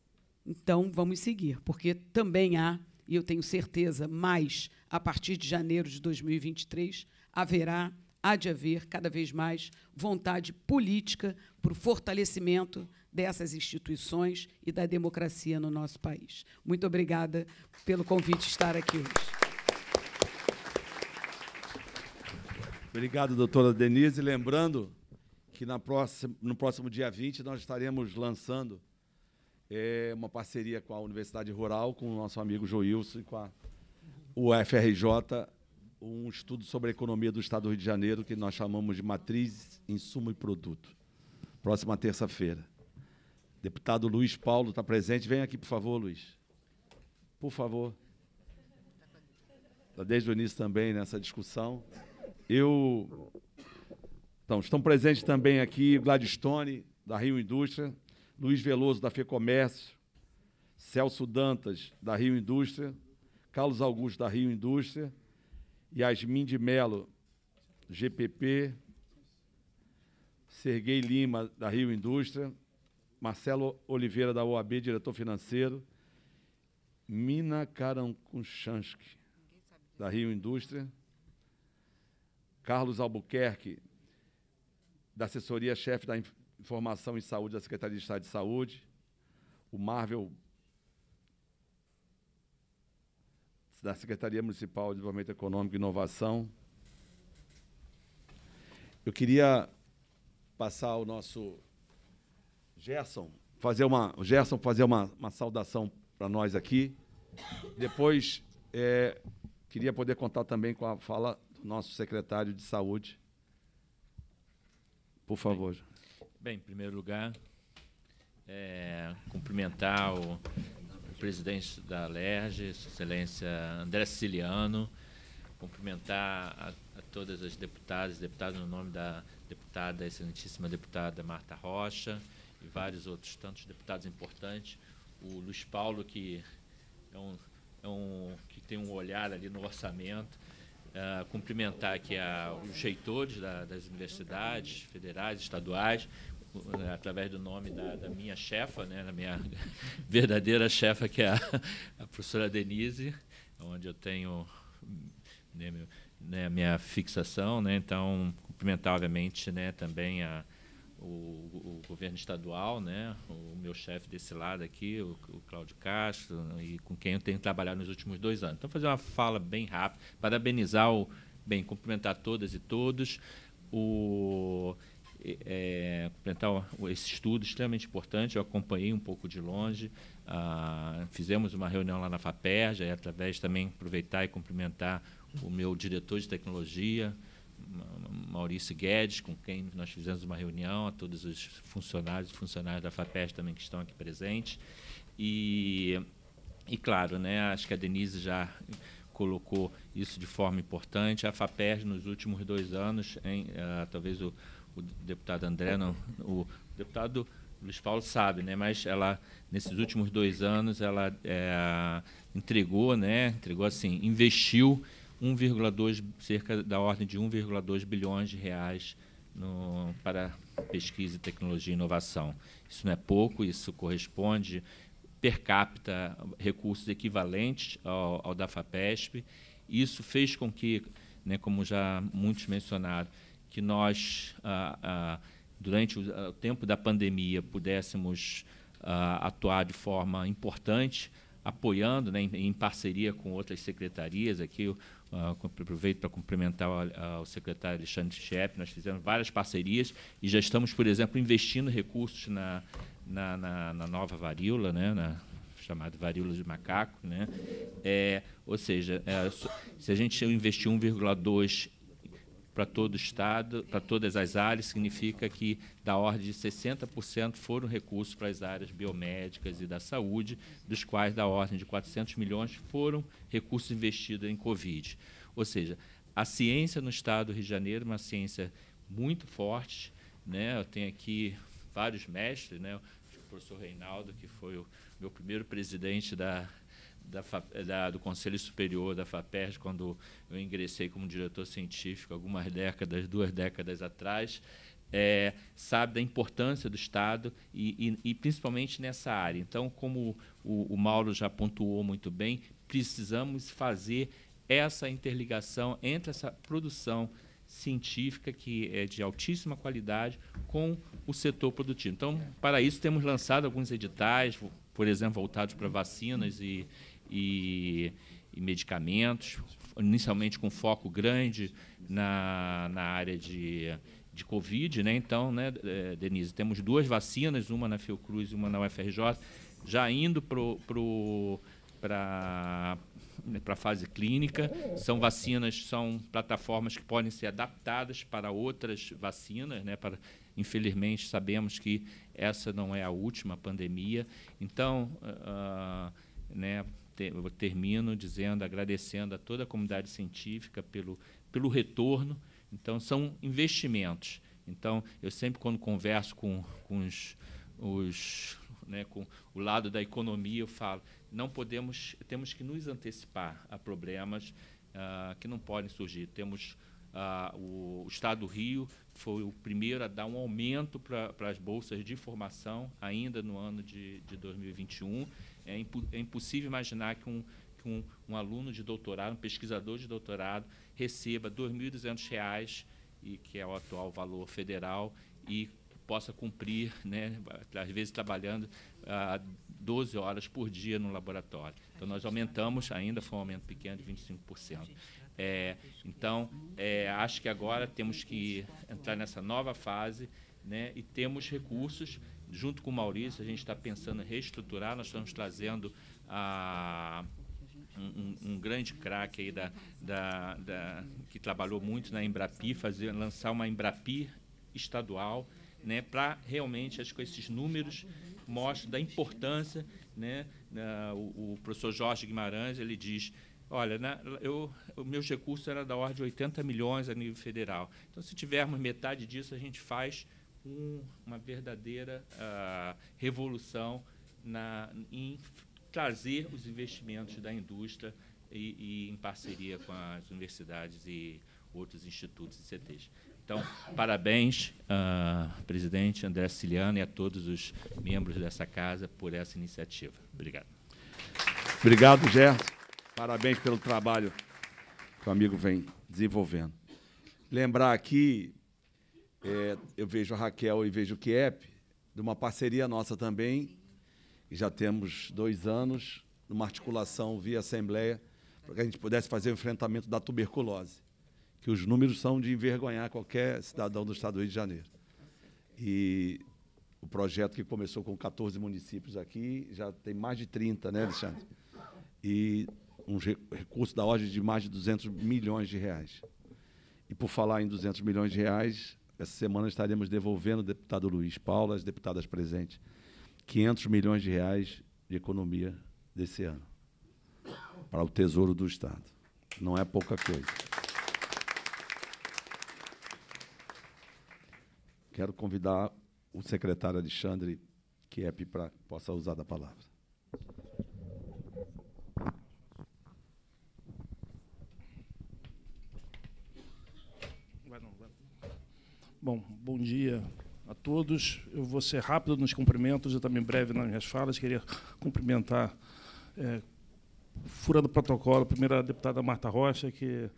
Então, vamos seguir, porque também há, e eu tenho certeza, mais a partir de janeiro de 2023, haverá, há de haver cada vez mais vontade política para o fortalecimento dessas instituições e da democracia no nosso país. Muito obrigada pelo convite de estar aqui hoje. Obrigado, doutora Denise. Lembrando que na próxima, no próximo dia 20 nós estaremos lançando é, uma parceria com a Universidade Rural, com o nosso amigo Joilson e com a UFRJ, um estudo sobre a economia do Estado do Rio de Janeiro, que nós chamamos de Matriz, Insumo e Produto. Próxima terça-feira. Deputado Luiz Paulo está presente. Vem aqui, por favor, Luiz. Por favor. Está desde o início também nessa discussão. Eu então, estão presentes também aqui Gladstone, da Rio Indústria, Luiz Veloso, da FEComércio, Celso Dantas, da Rio Indústria, Carlos Augusto, da Rio Indústria, Yasmin de Melo, GPP, Serguei Lima, da Rio Indústria, Marcelo Oliveira, da OAB, diretor financeiro, Mina Karankunchansky, da Rio Indústria, Carlos Albuquerque, da assessoria-chefe da Informação e Saúde da Secretaria de Estado de Saúde, o Marvel da Secretaria Municipal de Desenvolvimento Econômico e Inovação. Eu queria passar o nosso Gerson, fazer uma, Gerson fazer uma, uma saudação para nós aqui. Depois, é, queria poder contar também com a fala do nosso secretário de Saúde, por favor. Bem, em primeiro lugar, é, cumprimentar o, o, presidente da LERJ, Sua Excelência André Siciliano, cumprimentar a, a, todas as deputadas e deputados no nome da deputada, excelentíssima deputada Marta Rocha e vários outros tantos deputados importantes. O Luiz Paulo, que é um, é um que tem um olhar ali no orçamento, Uh, cumprimentar aqui a, os reitores da, das universidades federais, estaduais, ah, através do nome da, da minha chefa, né, da minha verdadeira chefa, que é a, a professora Denise, onde eu tenho né, meu, né, minha fixação. Né, então, cumprimentar, obviamente, né, também a, o, o, governo estadual, né, o meu chefe desse lado aqui, o, o Cláudio Castro, e com quem eu tenho trabalhado nos últimos dois anos. Então, fazer uma fala bem rápida, parabenizar o, bem, cumprimentar todas e todos, o, é, cumprimentar esse estudo extremamente importante, eu acompanhei um pouco de longe, ah, fizemos uma reunião lá na FAPERJ, e através também aproveitar e cumprimentar o meu diretor de tecnologia, Maurício Guedes, com quem nós fizemos uma reunião, a todos os funcionários e funcionários da FAPES também que estão aqui presentes. E, e claro, né, acho que a Denise já colocou isso de forma importante. A FAPES, nos últimos dois anos, uh, talvez o, o, deputado André, não, o deputado Luiz Paulo sabe, né, mas ela, nesses últimos dois anos, ela é, entregou, né, entregou assim, investiu 1,2 cerca da ordem de 1,2 bilhões de reais no, para pesquisa, tecnologia e inovação. Isso não é pouco, isso corresponde per capita recursos equivalentes ao, ao da FAPESP. Isso fez com que, né, como já muitos mencionaram, que nós, ah, ah, durante o, ah, o, tempo da pandemia, pudéssemos ah, atuar de forma importante, apoiando, né, em, em parceria com outras secretarias. Aqui ah, aproveito para cumprimentar ah, o secretário Alexandre Schepp, nós fizemos várias parcerias e já estamos, por exemplo, investindo recursos na, na, na, na nova varíola, né, na chamada varíola de macaco. Né? É, ou seja, é, se a gente investir 1,2 para todo o Estado, para todas as áreas, significa que da ordem de 60% foram recursos para as áreas biomédicas e da saúde, dos quais da ordem de 400 milhões foram recursos investidos em Covid. Ou seja, a ciência no Estado do Rio de Janeiro é uma ciência muito forte. Né? Eu tenho aqui vários mestres, né? o professor Reinaldo, que foi o meu primeiro presidente da da, da, do Conselho Superior da FAPERJ, quando eu ingressei como diretor científico, algumas décadas, duas décadas atrás, é, sabe da importância do Estado e, e, e, principalmente nessa área. Então, como o, o Mauro já pontuou muito bem, precisamos fazer essa interligação entre essa produção científica que é de altíssima qualidade com o setor produtivo. Então, para isso temos lançado alguns editais, por exemplo, voltados para vacinas e, e, e medicamentos, inicialmente com foco grande na, na área de, de Covid. Né? Então, né, é, Denise, temos duas vacinas, uma na Fiocruz e uma na UFRJ, já indo para né, para a fase clínica. São vacinas, são plataformas que podem ser adaptadas para outras vacinas, né? Para, infelizmente, sabemos que essa não é a última pandemia. Então, uh, né, eu termino dizendo, agradecendo a toda a comunidade científica pelo, pelo retorno. Então, são investimentos. Então, eu sempre, quando converso com, com os, os né, com o lado da economia, eu falo, não podemos, temos que nos antecipar a problemas uh, que não podem surgir. Temos uh, o, o, Estado do Rio foi o primeiro a dar um aumento para as bolsas de formação ainda no ano de, de 2021 é, impo é impossível imaginar que um, que um, um, aluno de doutorado, um pesquisador de doutorado, receba R$ 2.200, e que é o atual valor federal, e possa cumprir, né, às vezes trabalhando ah, 12 horas por dia no laboratório. Então, nós aumentamos, ainda foi um aumento pequeno de 25%. É, então, é, acho que agora né? temos que entrar nessa nova fase né, e temos recursos junto com o Maurício, a gente está pensando em reestruturar, nós estamos trazendo a. Um, um, grande craque aí da, da, da, que trabalhou muito na Embrapi, fazer, lançar uma Embrapi estadual, né, para realmente, acho que esses números mostram da importância. Né, na, o, o, professor Jorge Guimarães ele diz, olha, na, eu, os meus recursos eram da ordem de 80 milhões a nível federal. Então, se tivermos metade disso, a gente faz um, uma verdadeira uh, revolução na, em trazer os investimentos da indústria e, e, em parceria com as universidades e outros institutos e CTs. Então, parabéns, uh, presidente André Ciliano e a todos os membros dessa casa por essa iniciativa. Obrigado. Obrigado, Gerson. Parabéns pelo trabalho que o amigo vem desenvolvendo. Lembrar aqui, é, eu vejo a Raquel e vejo o Kiep, de uma parceria nossa também, e já temos dois anos, numa articulação via Assembleia, para que a gente pudesse fazer o enfrentamento da tuberculose, que os números são de envergonhar qualquer cidadão do Estado do Rio de Janeiro. E o projeto que começou com 14 municípios aqui, já tem mais de 30, né, Alexandre? E um recurso da ordem de mais de 200 milhões de reais. E por falar em 200 milhões de reais, essa semana estaremos devolvendo ao deputado Luiz Paulo, as deputadas presentes, 500 milhões de reais de economia desse ano para o Tesouro do Estado. Não é pouca coisa. Quero convidar o secretário Alexandre Kiep para que possa usar da palavra. Bom, bom dia a todos. Eu vou ser rápido nos cumprimentos e também breve nas minhas falas. Queria cumprimentar, é, furando o protocolo, a primeira deputada Marta Rocha, que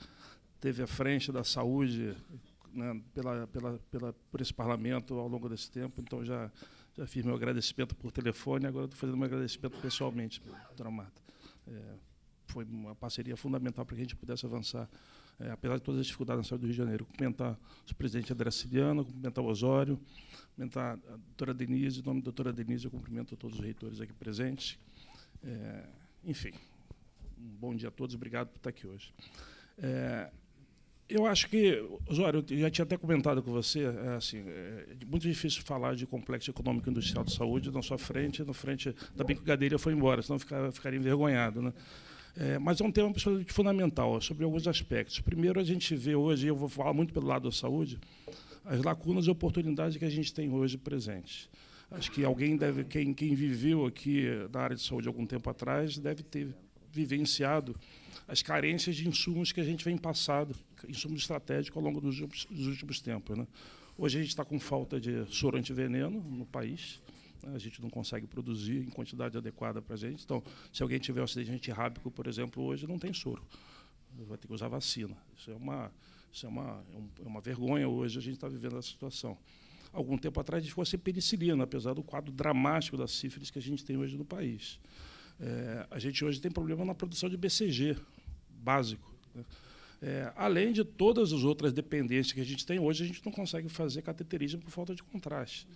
teve a frente da saúde né, pela, pela, pela, por esse parlamento ao longo desse tempo. Então, já, já fiz meu agradecimento por telefone, agora estou fazendo meu agradecimento pessoalmente, doutora Marta. É, foi uma parceria fundamental para que a gente pudesse avançar é, apesar de todas as dificuldades na saúde do Rio de Janeiro, cumprimentar o presidente André Siliano, cumprimentar o Osório, cumprimentar a doutora Denise, em nome da doutora Denise, eu cumprimento todos os reitores aqui presentes. É, enfim, um bom dia a todos, obrigado por estar aqui hoje. É, eu acho que, Osório, eu já tinha até comentado com você, é, assim, é muito difícil falar de complexo econômico industrial de saúde na sua frente, na frente da brincadeira foi embora, senão eu ficaria envergonhado. Né? É, mas é um tema absolutamente fundamental, sobre alguns aspectos. Primeiro, a gente vê hoje, eu vou falar muito pelo lado da saúde, as lacunas e oportunidades que a gente tem hoje presentes. Acho que alguém deve, quem, quem viveu aqui na área de saúde algum tempo atrás, deve ter vivenciado as carências de insumos que a gente vem passado, insumos estratégicos ao longo dos, últimos, dos últimos tempos. Né? Hoje a gente está com falta de soro antiveneno no país, né? a gente não consegue produzir em quantidade adequada para a gente. Então, se alguém tiver um acidente rápido, por exemplo, hoje não tem soro, vai ter que usar vacina. Isso é uma, isso é uma, é, é uma vergonha hoje a gente está vivendo essa situação. Algum tempo atrás a gente fosse penicilina, apesar do quadro dramático da sífilis que a gente tem hoje no país. É, a gente hoje tem problema na produção de BCG básico. Né? É, além de todas as outras dependências que a gente tem hoje, a gente não consegue fazer cateterismo por falta de contraste.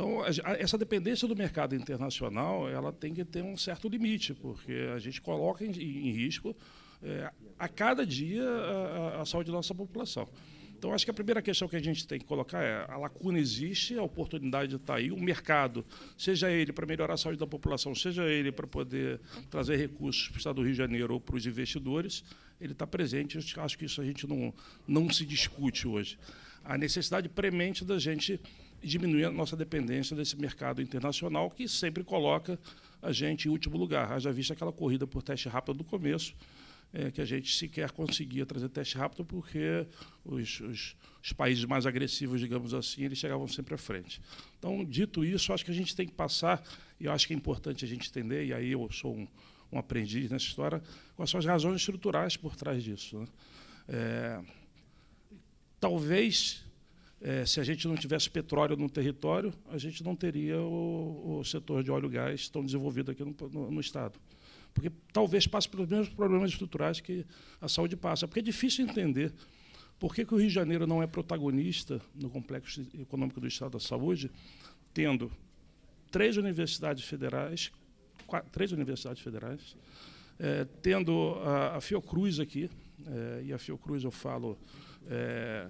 Então, essa dependência do mercado internacional ela tem que ter um certo limite, porque a gente coloca em, em risco, é, a cada dia, a, a, saúde da nossa população. Então, acho que a primeira questão que a gente tem que colocar é: a lacuna existe, a oportunidade está aí, o mercado, seja ele para melhorar a saúde da população, seja ele para poder trazer recursos para o Estado do Rio de Janeiro ou para os investidores, ele está presente. Acho que isso a gente não, não se discute hoje. A necessidade premente da gente diminuir a nossa dependência desse mercado internacional, que sempre coloca a gente em último lugar. Haja vista aquela corrida por teste rápido do começo, é, que a gente sequer conseguia trazer teste rápido, porque os, os, os, países mais agressivos, digamos assim, eles chegavam sempre à frente. Então, dito isso, acho que a gente tem que passar, e acho que é importante a gente entender, e aí eu sou um, um aprendiz nessa história, quais são as razões estruturais por trás disso. Né? É, talvez é, se a gente não tivesse petróleo no território, a gente não teria o, o setor de óleo e gás tão desenvolvido aqui no, no, no, Estado. Porque talvez passe pelos mesmos problemas estruturais que a saúde passa. Porque é difícil entender por que, que o Rio de Janeiro não é protagonista no complexo econômico do Estado da Saúde, tendo três universidades federais, quatro, três universidades federais, é, tendo a, a, Fiocruz aqui, é, e a Fiocruz eu falo é,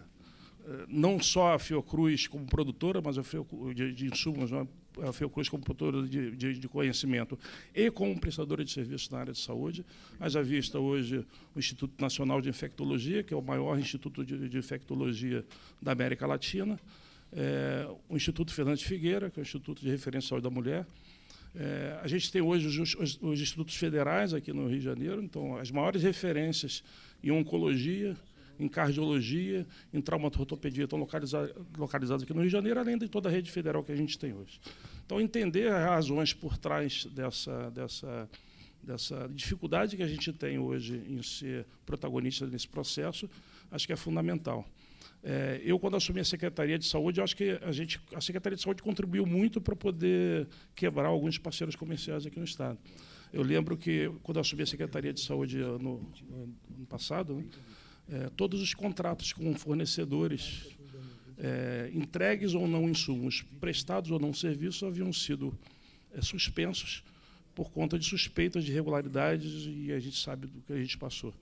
não só a Fiocruz como produtora mas a Fiocruz, de, de insumos, a Fiocruz como produtora de, de, de, conhecimento e como prestadora de serviços na área de saúde. mas à vista hoje o Instituto Nacional de Infectologia, que é o maior instituto de, de infectologia da América Latina, é, o Instituto Fernandes Figueira, que é o Instituto de Referência à Saúde da Mulher. É, a gente tem hoje os, os, os institutos federais aqui no Rio de Janeiro, então as maiores referências em oncologia, em cardiologia, em traumatortopedia estão localizados aqui no Rio de Janeiro, além de toda a rede federal que a gente tem hoje. Então, entender as razões por trás dessa, dessa, dessa dificuldade que a gente tem hoje em ser protagonista nesse processo, acho que é fundamental. É, eu, quando assumi a Secretaria de Saúde, acho que a, gente, a Secretaria de Saúde contribuiu muito para poder quebrar alguns parceiros comerciais aqui no Estado. Eu lembro que, quando assumi a Secretaria de Saúde eh, no ano passado, né, é, todos os contratos com fornecedores, é, entregues ou não insumos, prestados ou não serviços, haviam sido é, suspensos por conta de suspeitas de irregularidades e a gente sabe do que a gente passou.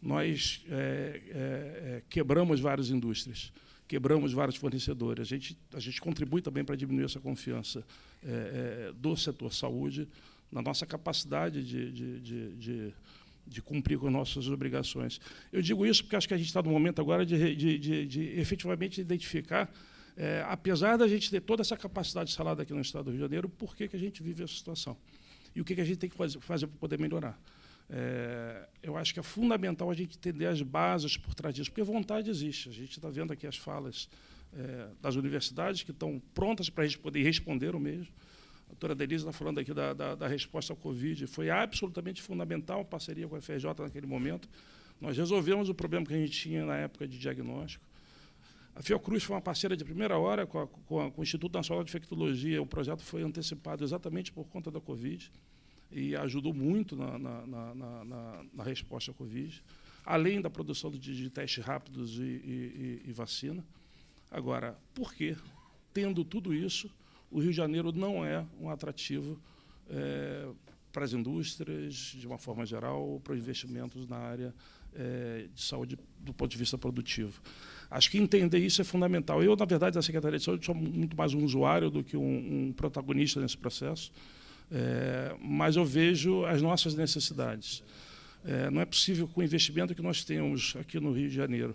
Nós é, é, é, quebramos várias indústrias, quebramos vários fornecedores. A gente, a gente contribui também para diminuir essa confiança do setor saúde, na nossa capacidade de, de, de, de de cumprir com nossas obrigações. Eu digo isso porque acho que a gente está no momento agora de, de, de, de efetivamente identificar, é, apesar da gente ter toda essa capacidade instalada aqui no Estado do Rio de Janeiro, por que, que a gente vive essa situação? E o que, que a gente tem que fazer, fazer para poder melhorar? É, eu acho que é fundamental a gente entender as bases por trás disso, porque vontade existe. A gente está vendo aqui as falas é, das universidades que estão prontas para a gente poder responder o mesmo doutora Denise está falando aqui da, da, da, resposta ao Covid. Foi absolutamente fundamental a parceria com a FJ naquele momento. Nós resolvemos o problema que a gente tinha na época de diagnóstico. A Fiocruz foi uma parceira de primeira hora com, a, com, a, com o Instituto Nacional de Infectologia. O projeto foi antecipado exatamente por conta da Covid e ajudou muito na, na, na, na resposta à Covid, além da produção de, de testes rápidos e, e, e vacina. Agora, por que, tendo tudo isso, o Rio de Janeiro não é um atrativo é, para as indústrias, de uma forma geral, para investimentos na área é, de saúde do ponto de vista produtivo. Acho que entender isso é fundamental. Eu, na verdade, da Secretaria de Saúde, sou muito mais um usuário do que um, um protagonista nesse processo, é, mas eu vejo as nossas necessidades. É, não é possível, com o investimento que nós temos aqui no Rio de Janeiro,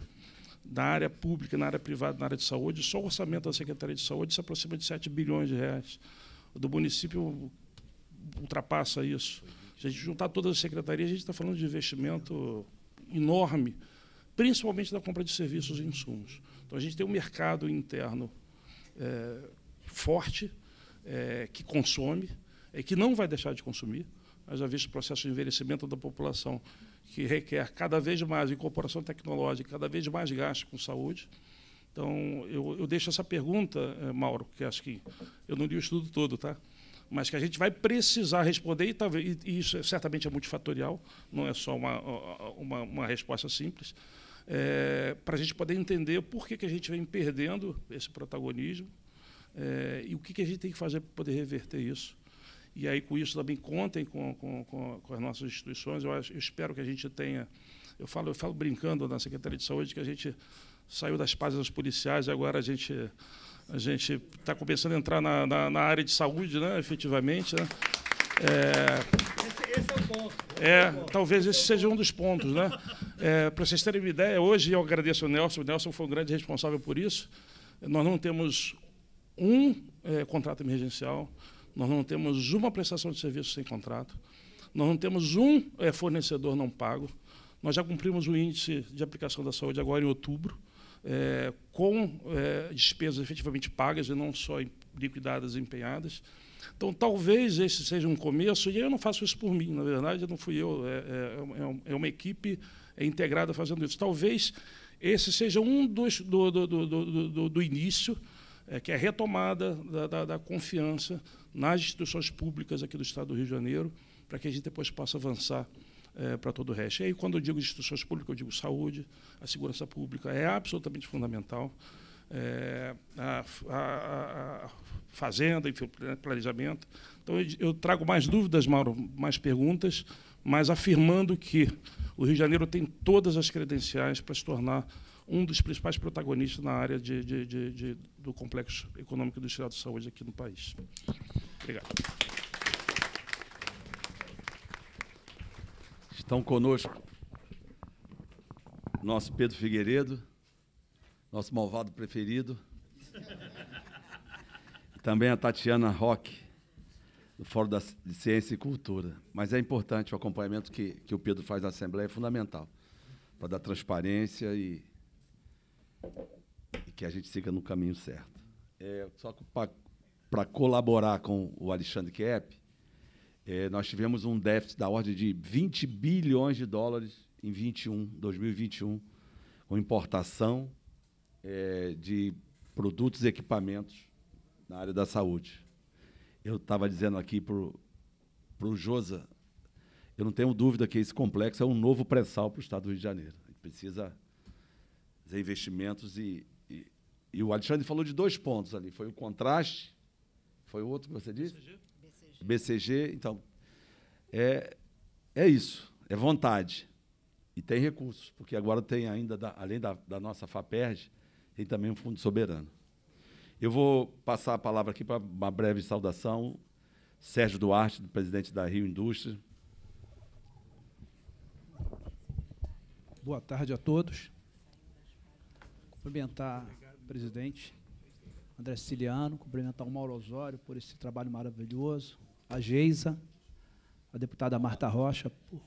da área pública, na área privada, na área de saúde, só o orçamento da Secretaria de Saúde se aproxima de 7 bilhões de reais. O do município ultrapassa isso. Se a gente juntar todas as secretarias, a gente está falando de investimento enorme, principalmente da compra de serviços e insumos. Então, a gente tem um mercado interno é, forte, é, que consome, é, que não vai deixar de consumir, já visto o processo de envelhecimento da população que requer cada vez mais incorporação tecnológica, cada vez mais gasto com saúde. Então, eu, eu deixo essa pergunta, eh, Mauro, que acho que eu não li o estudo todo, tá? mas que a gente vai precisar responder, e, talvez, e isso é, certamente é multifatorial, não é só uma, uma, uma resposta simples, é, eh, para a gente poder entender por que, que a gente vem perdendo esse protagonismo é, e o que, que a gente tem que fazer para poder reverter isso. E aí, com isso, também contem com, com, com, com as nossas instituições. Eu, acho, eu, espero que a gente tenha. Eu falo, eu falo brincando na Secretaria de Saúde que a gente saiu das páginas policiais e agora a gente a gente está começando a entrar na, na, na, área de saúde, né, efetivamente. Né? É, esse, esse, é o ponto. É, é talvez esse seja um dos pontos. Né? É, Para vocês terem uma ideia, hoje eu agradeço ao Nelson, o Nelson foi um grande responsável por isso. Nós não temos um é, contrato emergencial, nós não temos uma prestação de serviço sem contrato, nós não temos um é, fornecedor não pago. Nós já cumprimos o índice de aplicação da saúde agora em outubro, é, com é, despesas efetivamente pagas e não só liquidadas e empenhadas. Então, talvez esse seja um começo, e eu não faço isso por mim, na verdade, não fui eu, é, é, é, é, é uma equipe integrada fazendo isso. Talvez esse seja um dos, do, do, do, do, do início é, que é retomada da, da, da, confiança nas instituições públicas aqui do Estado do Rio de Janeiro, para que a gente depois possa avançar é, para todo o resto. E aí, quando eu digo instituições públicas, eu digo saúde, a segurança pública é absolutamente fundamental. É, a, a, a, fazenda, enfim, planejamento. Então, eu, eu trago mais dúvidas, Mauro, mais perguntas, mas afirmando que o Rio de Janeiro tem todas as credenciais para se tornar um dos principais protagonistas na área de, de, de, de do complexo econômico do Estado de saúde aqui no país. Obrigado. Estão conosco nosso Pedro Figueiredo, nosso malvado preferido, e também a Tatiana Roque, do Fórum de Ciência e Cultura. Mas é importante o acompanhamento que, que o Pedro faz na Assembleia, é fundamental, para dar transparência e que a gente siga no caminho certo. É, só para colaborar com o Alexandre Kepp, é, nós tivemos um déficit da ordem de 20 bilhões de dólares em 21, 2021, com importação é, de produtos e equipamentos na área da saúde. Eu estava dizendo aqui para o Josa, eu não tenho dúvida que esse complexo é um novo pré-sal para o Estado do Rio de Janeiro. A gente precisa fazer investimentos e e o Alexandre falou de dois pontos ali. Foi o contraste, foi o outro que você disse? BCG. BCG. então, é, é isso. É vontade. E tem recursos, porque agora tem ainda, da, além da, da nossa FAPERJ, tem também um fundo soberano. Eu vou passar a palavra aqui para uma breve saudação. Sérgio Duarte, presidente da Rio Indústria. Boa tarde a todos. Cumprimentar presidente André Ciliano, cumprimentar o Mauro Osório por esse trabalho maravilhoso, a Geisa, a deputada Marta Rocha por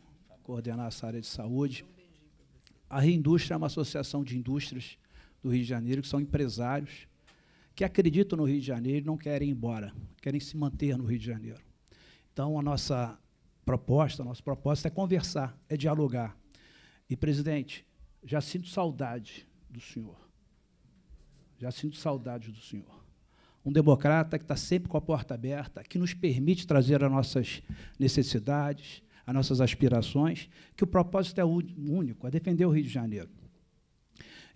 coordenar essa área de saúde. A Reindústria é uma associação de indústrias do Rio de Janeiro, que são empresários que acreditam no Rio de Janeiro e não querem ir embora, querem se manter no Rio de Janeiro. Então, a nossa proposta, a nossa proposta é conversar, é dialogar. E, presidente, já sinto saudade do senhor. Já sinto saudade do senhor um democrata que está sempre com a porta aberta, que nos permite trazer as nossas necessidades, as nossas aspirações, que o propósito é único, é defender o Rio de Janeiro.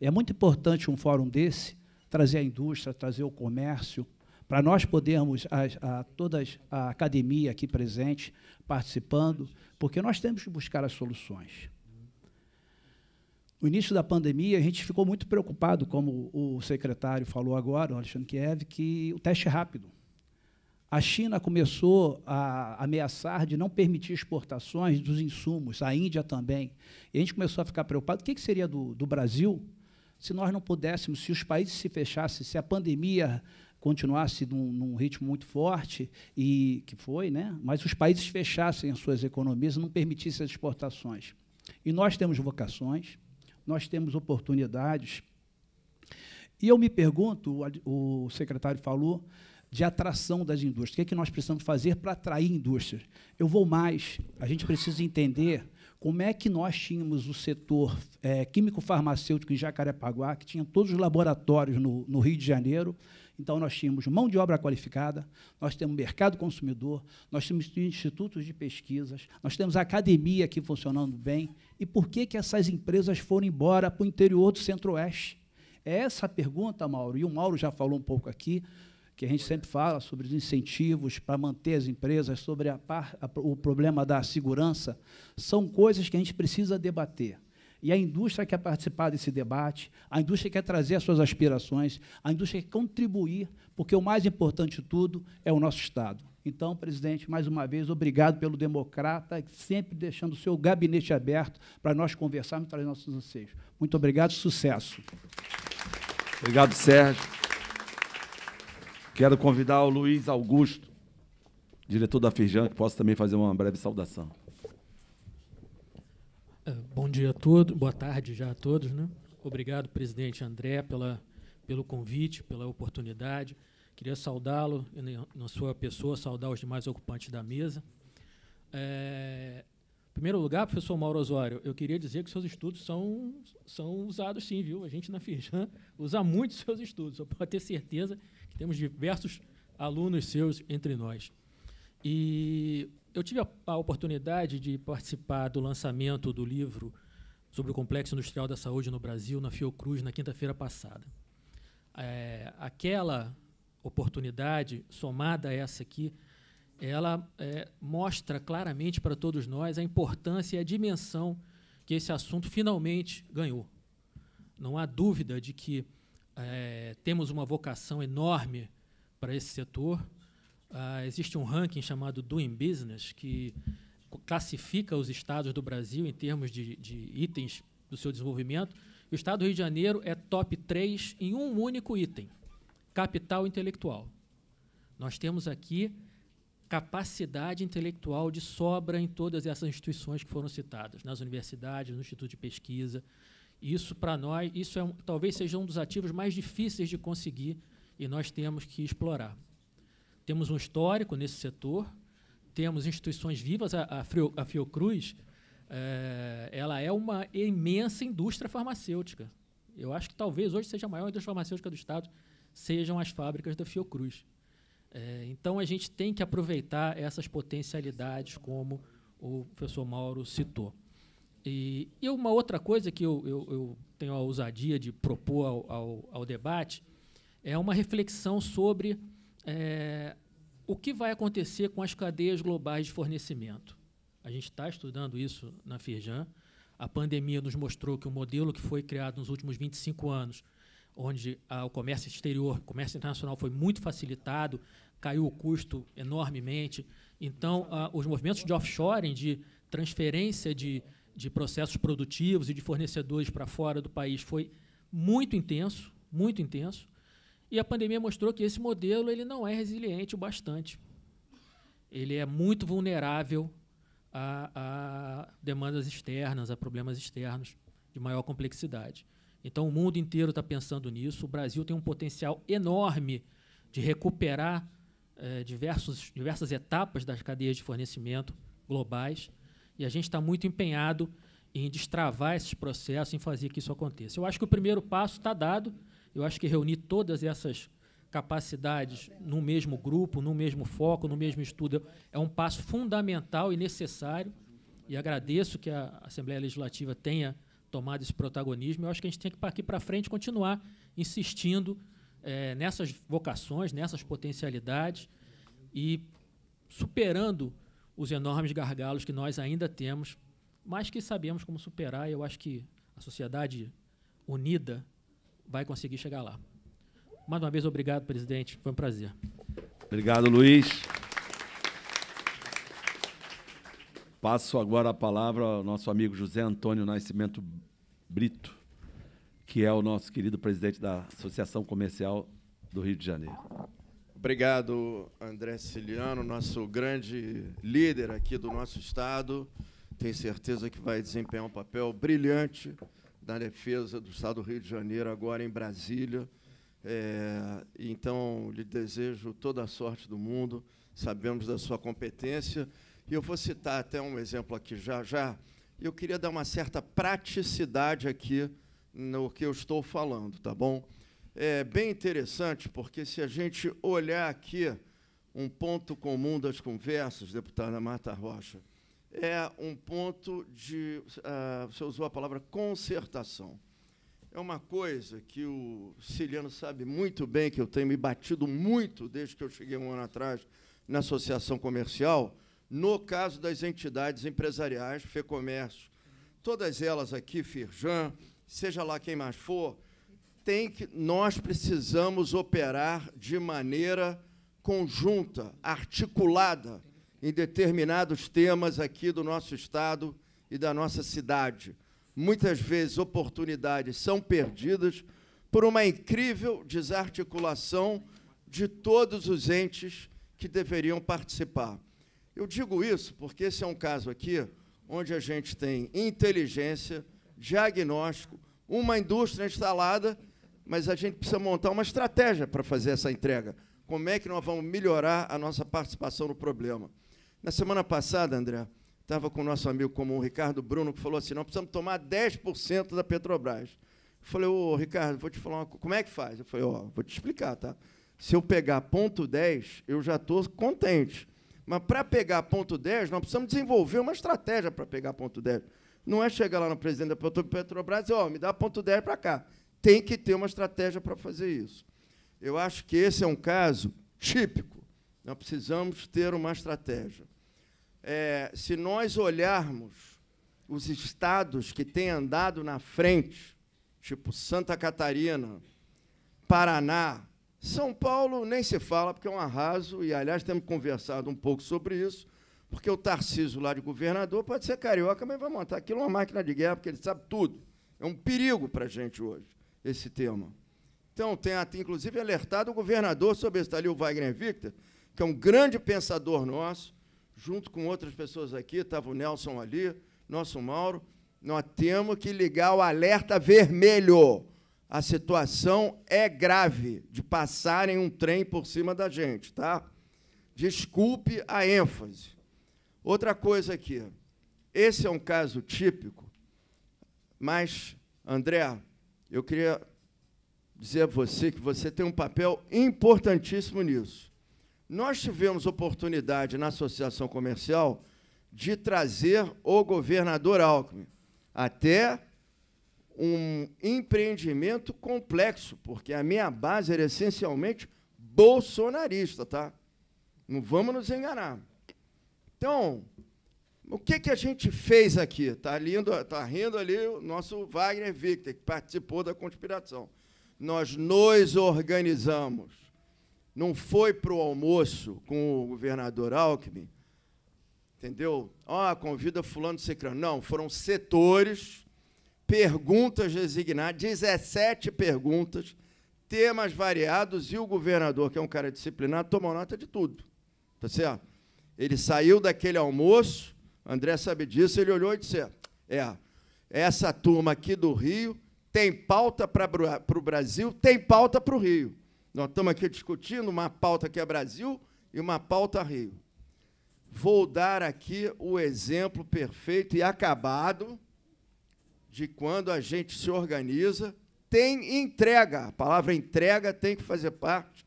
É muito importante um fórum desse trazer a indústria, trazer o comércio, para nós podermos, a, a, todas a academia aqui presente, participando, porque nós temos que buscar as soluções. No início da pandemia, a gente ficou muito preocupado, como o secretário falou agora, o Alexandre Kiev, que o teste é rápido. A China começou a ameaçar de não permitir exportações dos insumos, a Índia também. E a gente começou a ficar preocupado: o que, seria do, do Brasil se nós não pudéssemos, se os países se fechassem, se a pandemia continuasse num, num, ritmo muito forte e que foi, né? Mas os países fechassem as suas economias, não permitissem as exportações. E nós temos vocações, nós temos oportunidades. E eu me pergunto, o secretário falou, de atração das indústrias. O que, é que nós precisamos fazer para atrair indústrias? Eu vou mais. A gente precisa entender como é que nós tínhamos o setor é, químico-farmacêutico em Jacarepaguá, que tinha todos os laboratórios no, no Rio de Janeiro. Então, nós tínhamos mão de obra qualificada, nós temos mercado consumidor, nós temos institutos de pesquisas, nós temos academia aqui funcionando bem. E por que, que essas empresas foram embora para o interior do Centro-Oeste? É essa a pergunta, Mauro, e o Mauro já falou um pouco aqui, que a gente sempre fala sobre os incentivos para manter as empresas, sobre a par, a, o problema da segurança, são coisas que a gente precisa debater. E a indústria quer participar desse debate, a indústria quer trazer as suas aspirações, a indústria quer contribuir, porque o mais importante de tudo é o nosso Estado. Então, presidente, mais uma vez, obrigado pelo democrata, sempre deixando o seu gabinete aberto para nós conversarmos e trazer nossos anseios. Muito obrigado sucesso. Obrigado, Sérgio. Quero convidar o Luiz Augusto, diretor da Firjan, que possa também fazer uma breve saudação. É, bom dia a todos, boa tarde já a todos. Né? Obrigado, presidente André, pela, pelo convite, pela oportunidade. Queria saudá-lo, na sua pessoa, saudar os demais ocupantes da mesa. É, em primeiro lugar, professor Mauro Osório, eu queria dizer que seus estudos são, são usados sim, viu? A gente na Firjan usa muito seus estudos, só pode ter certeza que temos diversos alunos seus entre nós. E eu tive a, a oportunidade de participar do lançamento do livro sobre o Complexo Industrial da Saúde no Brasil, na Fiocruz, na quinta-feira passada. É, aquela oportunidade, somada a essa aqui, ela é, mostra claramente para todos nós a importância e a dimensão que esse assunto finalmente ganhou. Não há dúvida de que é, temos uma vocação enorme para esse setor. Ah, existe um ranking chamado Doing Business, que classifica os estados do Brasil em termos de, de itens do seu desenvolvimento. O estado do Rio de Janeiro é top 3 em um único item capital intelectual. Nós temos aqui capacidade intelectual de sobra em todas essas instituições que foram citadas, nas universidades, no Instituto de Pesquisa. Isso para nós, isso é um, talvez seja um dos ativos mais difíceis de conseguir e nós temos que explorar. Temos um histórico nesse setor, temos instituições vivas, a, a Fiocruz, é, ela é uma imensa indústria farmacêutica. Eu acho que talvez hoje seja a maior indústria farmacêutica do Estado sejam as fábricas da Fiocruz. É, então a gente tem que aproveitar essas potencialidades, como o professor Mauro citou. E, e uma outra coisa que eu, eu, eu, tenho a ousadia de propor ao, ao, ao debate é uma reflexão sobre é, o que vai acontecer com as cadeias globais de fornecimento. A gente está estudando isso na Firjan. A pandemia nos mostrou que o modelo que foi criado nos últimos 25 anos onde ah, o comércio exterior, o comércio internacional foi muito facilitado, caiu o custo enormemente. Então, ah, os movimentos de offshoring, de transferência de, de processos produtivos e de fornecedores para fora do país foi muito intenso, muito intenso. E a pandemia mostrou que esse modelo ele não é resiliente o bastante. Ele é muito vulnerável a, a demandas externas, a problemas externos de maior complexidade. Então, o mundo inteiro está pensando nisso. O Brasil tem um potencial enorme de recuperar eh, diversos, diversas etapas das cadeias de fornecimento globais. E a gente está muito empenhado em destravar esses processos, em fazer que isso aconteça. Eu acho que o primeiro passo está dado. Eu acho que reunir todas essas capacidades no mesmo grupo, no mesmo foco, no mesmo estudo é um passo fundamental e necessário. E agradeço que a Assembleia Legislativa tenha tomado esse protagonismo. Eu acho que a gente tem que, aqui para frente, continuar insistindo é, nessas vocações, nessas potencialidades e superando os enormes gargalos que nós ainda temos, mas que sabemos como superar. E eu acho que a sociedade unida vai conseguir chegar lá. Mais uma vez, obrigado, presidente. Foi um prazer. Obrigado, Luiz. Passo agora a palavra ao nosso amigo José Antônio Nascimento Brito, que é o nosso querido presidente da Associação Comercial do Rio de Janeiro. Obrigado, André Ciliano, nosso grande líder aqui do nosso Estado. Tenho certeza que vai desempenhar um papel brilhante na defesa do Estado do Rio de Janeiro, agora em Brasília. É, então, lhe desejo toda a sorte do mundo. Sabemos da sua competência e eu vou citar até um exemplo aqui já já. Eu queria dar uma certa praticidade aqui no que eu estou falando, tá bom? É bem interessante, porque se a gente olhar aqui um ponto comum das conversas, deputada Marta Rocha, é um ponto de. Uh, você usou a palavra concertação. É uma coisa que o Ciliano sabe muito bem, que eu tenho me batido muito desde que eu cheguei um ano atrás na associação comercial, no caso das entidades empresariais, FEComércio, todas elas aqui, Firjan, seja lá quem mais for, tem que nós precisamos operar de maneira conjunta, articulada em determinados temas aqui do nosso estado e da nossa cidade. Muitas vezes oportunidades são perdidas por uma incrível desarticulação de todos os entes que deveriam participar. Eu digo isso porque esse é um caso aqui onde a gente tem inteligência, diagnóstico, uma indústria instalada, mas a gente precisa montar uma estratégia para fazer essa entrega. Como é que nós vamos melhorar a nossa participação no problema? Na semana passada, André, estava com o nosso amigo comum, Ricardo Bruno, que falou assim: nós precisamos tomar 10% da Petrobras. Eu falei, ô Ricardo, vou te falar uma coisa. Como é que faz? Eu falei, ó, vou te explicar, tá? Se eu pegar ponto 10, eu já estou contente. Mas para pegar ponto 10, nós precisamos desenvolver uma estratégia para pegar ponto 10. Não é chegar lá no presidente da Petrobras e dizer, oh, me dá ponto 10 para cá. Tem que ter uma estratégia para fazer isso. Eu acho que esse é um caso típico. Nós precisamos ter uma estratégia. É, se nós olharmos os estados que têm andado na frente, tipo Santa Catarina, Paraná, são Paulo nem se fala, porque é um arraso, e aliás temos conversado um pouco sobre isso, porque o Tarciso lá de governador pode ser carioca, mas vai montar aquilo uma máquina de guerra, porque ele sabe tudo. É um perigo para a gente hoje, esse tema. Então, tem até, inclusive, alertado o governador sobre isso. Está ali o Wagner Victor, que é um grande pensador nosso, junto com outras pessoas aqui, estava o Nelson ali, nosso Mauro. Nós temos que ligar o alerta vermelho a situação é grave de passarem um trem por cima da gente, tá? Desculpe a ênfase. Outra coisa aqui. Esse é um caso típico, mas, André, eu queria dizer a você que você tem um papel importantíssimo nisso. Nós tivemos oportunidade na Associação Comercial de trazer o governador Alckmin até um empreendimento complexo, porque a minha base era essencialmente bolsonarista, tá? Não vamos nos enganar. Então, o que, que a gente fez aqui? Está lindo, tá rindo ali o nosso Wagner Victor, que participou da conspiração. Nós nos organizamos. Não foi para o almoço com o governador Alckmin, entendeu? Ah, convida fulano secreto. Não, foram setores perguntas designadas, 17 perguntas, temas variados, e o governador, que é um cara disciplinado, tomou nota de tudo. Tá certo? Ele saiu daquele almoço, André sabe disso, ele olhou e disse: É, essa turma aqui do Rio tem pauta para o Brasil, tem pauta para o Rio. Nós estamos aqui discutindo uma pauta que é Brasil e uma pauta Rio. Vou dar aqui o exemplo perfeito e acabado de quando a gente se organiza, tem entrega. A palavra entrega tem que fazer parte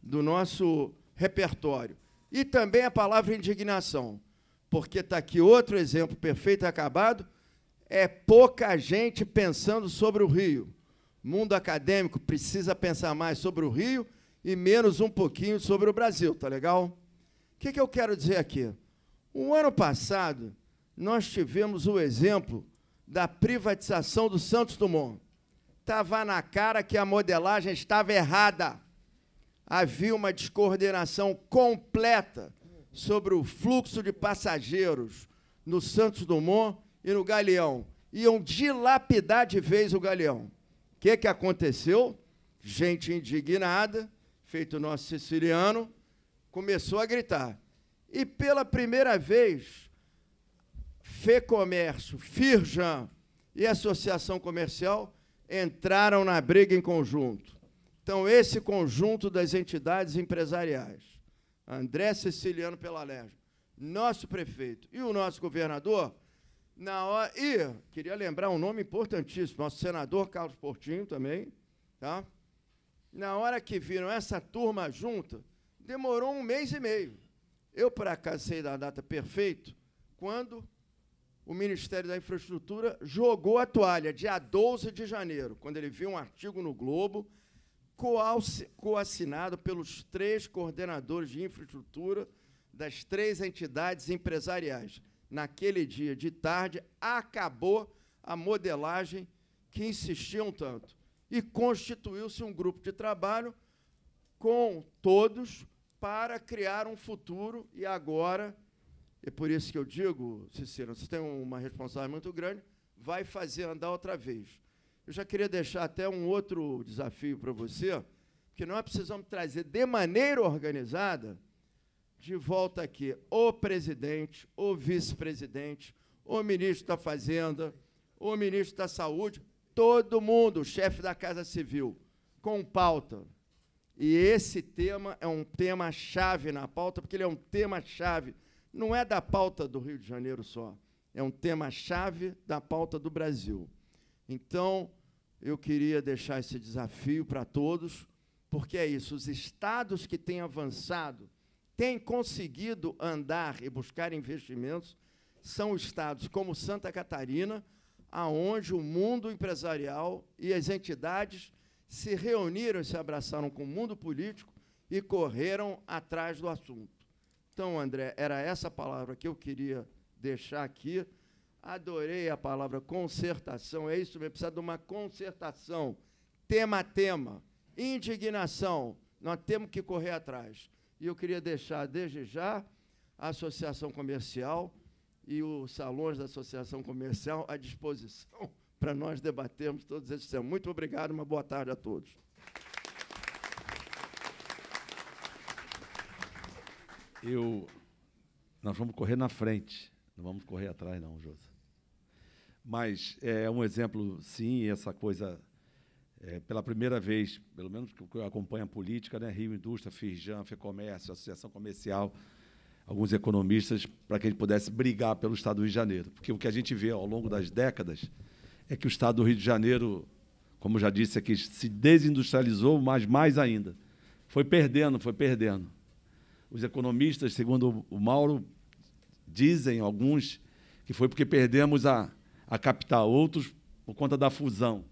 do nosso repertório. E também a palavra indignação, porque está aqui outro exemplo perfeito e acabado, é pouca gente pensando sobre o Rio. Mundo acadêmico precisa pensar mais sobre o Rio e menos um pouquinho sobre o Brasil, tá legal? O que, que eu quero dizer aqui? O ano passado, nós tivemos o exemplo da privatização do Santos Dumont. Estava na cara que a modelagem estava errada. Havia uma descoordenação completa sobre o fluxo de passageiros no Santos Dumont e no Galeão. Iam dilapidar de vez o Galeão. O que, que aconteceu? Gente indignada, feito nosso siciliano, começou a gritar. E pela primeira vez, FEComércio, Firjan e Associação Comercial entraram na briga em conjunto. Então, esse conjunto das entidades empresariais, André Siciliano Pelalégio, nosso prefeito e o nosso governador, na hora. E queria lembrar um nome importantíssimo, nosso senador Carlos Portinho também, tá? Na hora que viram essa turma junta, demorou um mês e meio. Eu, por acaso, sei da data perfeito, quando o Ministério da Infraestrutura jogou a toalha dia 12 de janeiro, quando ele viu um artigo no Globo coassinado pelos três coordenadores de infraestrutura das três entidades empresariais. Naquele dia de tarde, acabou a modelagem que insistiam tanto. E constituiu-se um grupo de trabalho com todos para criar um futuro e agora é por isso que eu digo, Cicero, você tem uma responsabilidade muito grande, vai fazer andar outra vez. Eu já queria deixar até um outro desafio para você, porque nós precisamos trazer de maneira organizada de volta aqui o presidente, o vice-presidente, o ministro da Fazenda, o ministro da Saúde, todo mundo, o chefe da Casa Civil, com pauta. E esse tema é um tema chave na pauta, porque ele é um tema chave não é da pauta do Rio de Janeiro só, é um tema-chave da pauta do Brasil. Então, eu queria deixar esse desafio para todos, porque é isso: os estados que têm avançado, têm conseguido andar e buscar investimentos, são estados como Santa Catarina, aonde o mundo empresarial e as entidades se reuniram se abraçaram com o mundo político e correram atrás do assunto. Então, André, era essa palavra que eu queria deixar aqui. Adorei a palavra concertação, é isso mesmo, precisa de uma concertação, tema a tema, indignação, nós temos que correr atrás. E eu queria deixar desde já a Associação Comercial e os salões da Associação Comercial à disposição para nós debatermos todos esses temas. Muito obrigado, uma boa tarde a todos. eu, nós vamos correr na frente, não vamos correr atrás, não, Josa. Mas é, é um exemplo, sim, essa coisa. É, pela primeira vez, pelo menos que eu acompanho a política, né, Rio Indústria, Firjan, Fecomércio, Associação Comercial, alguns economistas, para que a gente pudesse brigar pelo Estado do Rio de Janeiro. Porque o que a gente vê ao longo das décadas é que o Estado do Rio de Janeiro, como já disse aqui, se desindustrializou, mas mais ainda. Foi perdendo, foi perdendo. Os economistas, segundo o Mauro, dizem alguns que foi porque perdemos a, a capital, outros por conta da fusão.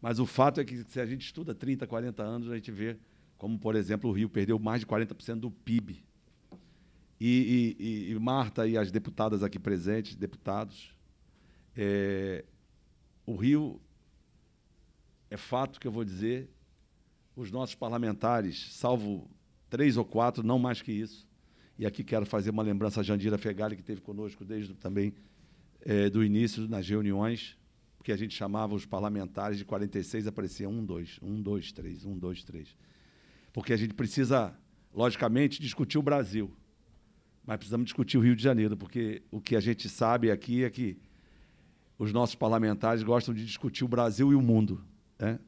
Mas o fato é que se a gente estuda 30, 40 anos, a gente vê como, por exemplo, o Rio perdeu mais de 40% do PIB. E, e, e, Marta e as deputadas aqui presentes, deputados, é, o Rio, é fato que eu vou dizer, os nossos parlamentares, salvo três ou quatro, não mais que isso. E aqui quero fazer uma lembrança a Jandira Fegali, que esteve conosco desde também é, do início nas reuniões, porque a gente chamava os parlamentares de 46, aparecia um, dois, um, dois, três, um, dois, três. Porque a gente precisa, logicamente, discutir o Brasil, mas precisamos discutir o Rio de Janeiro, porque o que a gente sabe aqui é que os nossos parlamentares gostam de discutir o Brasil e o mundo, né?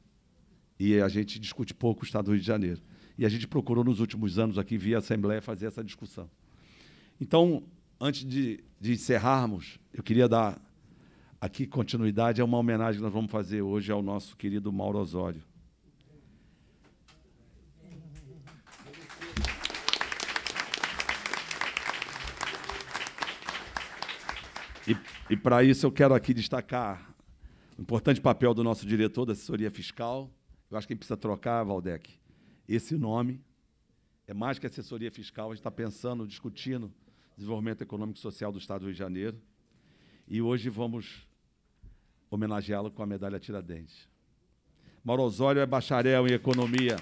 e a gente discute pouco o Estado do Rio de Janeiro. E a gente procurou, nos últimos anos, aqui via Assembleia, fazer essa discussão. Então, antes de, de encerrarmos, eu queria dar aqui continuidade a uma homenagem que nós vamos fazer hoje ao nosso querido Mauro Osório. E, e para isso eu quero aqui destacar o importante papel do nosso diretor da assessoria fiscal. Eu acho que gente precisa trocar, Valdec esse nome. É mais que assessoria fiscal, a gente está pensando, discutindo desenvolvimento econômico e social do Estado do Rio de Janeiro. E hoje vamos homenageá-lo com a medalha Tiradentes. Mauro Osório é bacharel em economia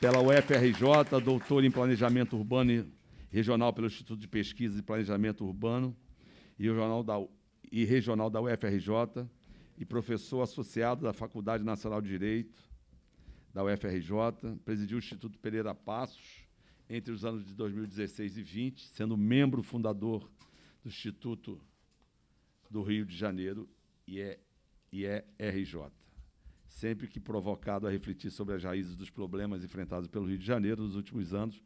pela UFRJ, doutor em planejamento urbano e regional pelo Instituto de Pesquisa e Planejamento Urbano e, regional da, e regional da UFRJ e professor associado da Faculdade Nacional de Direito da UFRJ, presidiu o Instituto Pereira Passos entre os anos de 2016 e 20, sendo membro fundador do Instituto do Rio de Janeiro e é, e é RJ. Sempre que provocado a refletir sobre as raízes dos problemas enfrentados pelo Rio de Janeiro nos últimos anos,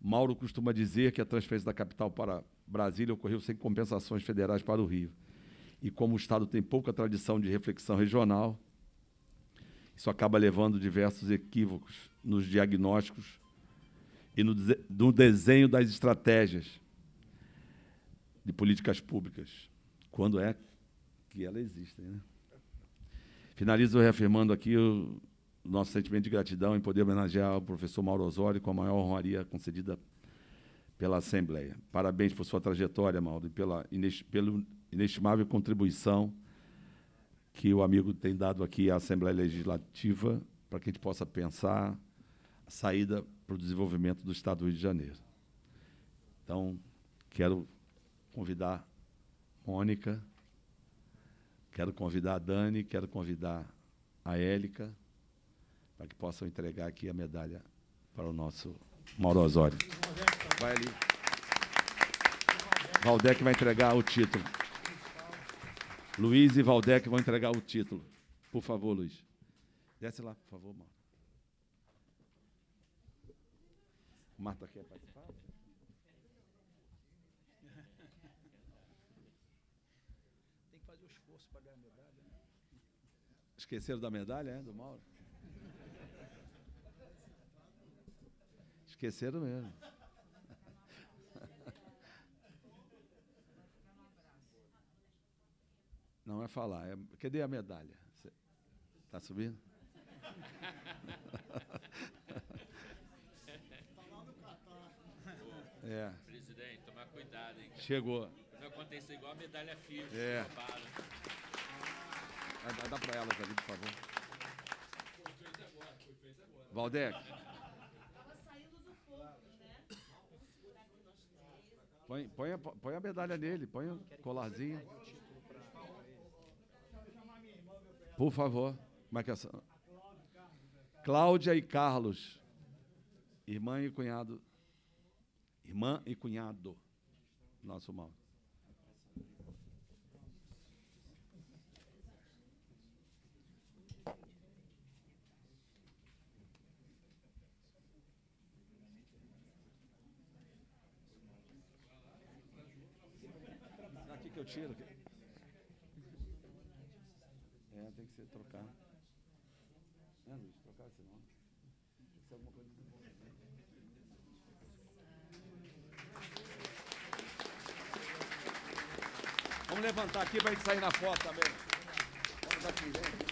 Mauro costuma dizer que a transferência da capital para Brasília ocorreu sem compensações federais para o Rio. E como o Estado tem pouca tradição de reflexão regional, isso acaba levando diversos equívocos nos diagnósticos e no, no desenho das estratégias de políticas públicas, quando é que elas existem. Né? Finalizo reafirmando aqui o nosso sentimento de gratidão em poder homenagear o professor Mauro Osório com a maior honraria concedida pela Assembleia. Parabéns por sua trajetória, Mauro, e pela inest, inestimável contribuição que o amigo tem dado aqui à Assembleia Legislativa para que a gente possa pensar a saída para o desenvolvimento do Estado do Rio de Janeiro. Então, quero convidar Mônica, quero convidar a Dani, quero convidar a Élica, para que possam entregar aqui a medalha para o nosso Mauro Osório. Vai ali. Valdec vai entregar o título. Luiz e Valdec vão entregar o título. Por favor, Luiz. Desce lá, por favor, Marta. Marta quer participar? Tem que fazer o um esforço para ganhar a medalha. Né? Esqueceram da medalha, é, do Mauro? Esqueceram mesmo. Não é falar. É... Cadê a medalha? Está Cê... Tá subindo? É. Presidente, tomar cuidado, hein? Cara. Chegou. Quando acontecer igual a medalha FIFA, é. roubaram. Ah, dá, dá para elas ali, por favor. Foi feito agora, foi feito agora. Valdec. Estava saindo do fogo, né? Põe, põe, a, põe a medalha nele, põe o colarzinho. Por favor, marcação. É é Cláudia e Carlos, irmã e cunhado. Irmã e cunhado. Nosso mal. que eu tiro. trocar. Né, Luiz? Trocar esse nome. É alguma coisa que Vamos levantar aqui para a gente sair na foto também. Vamos aqui,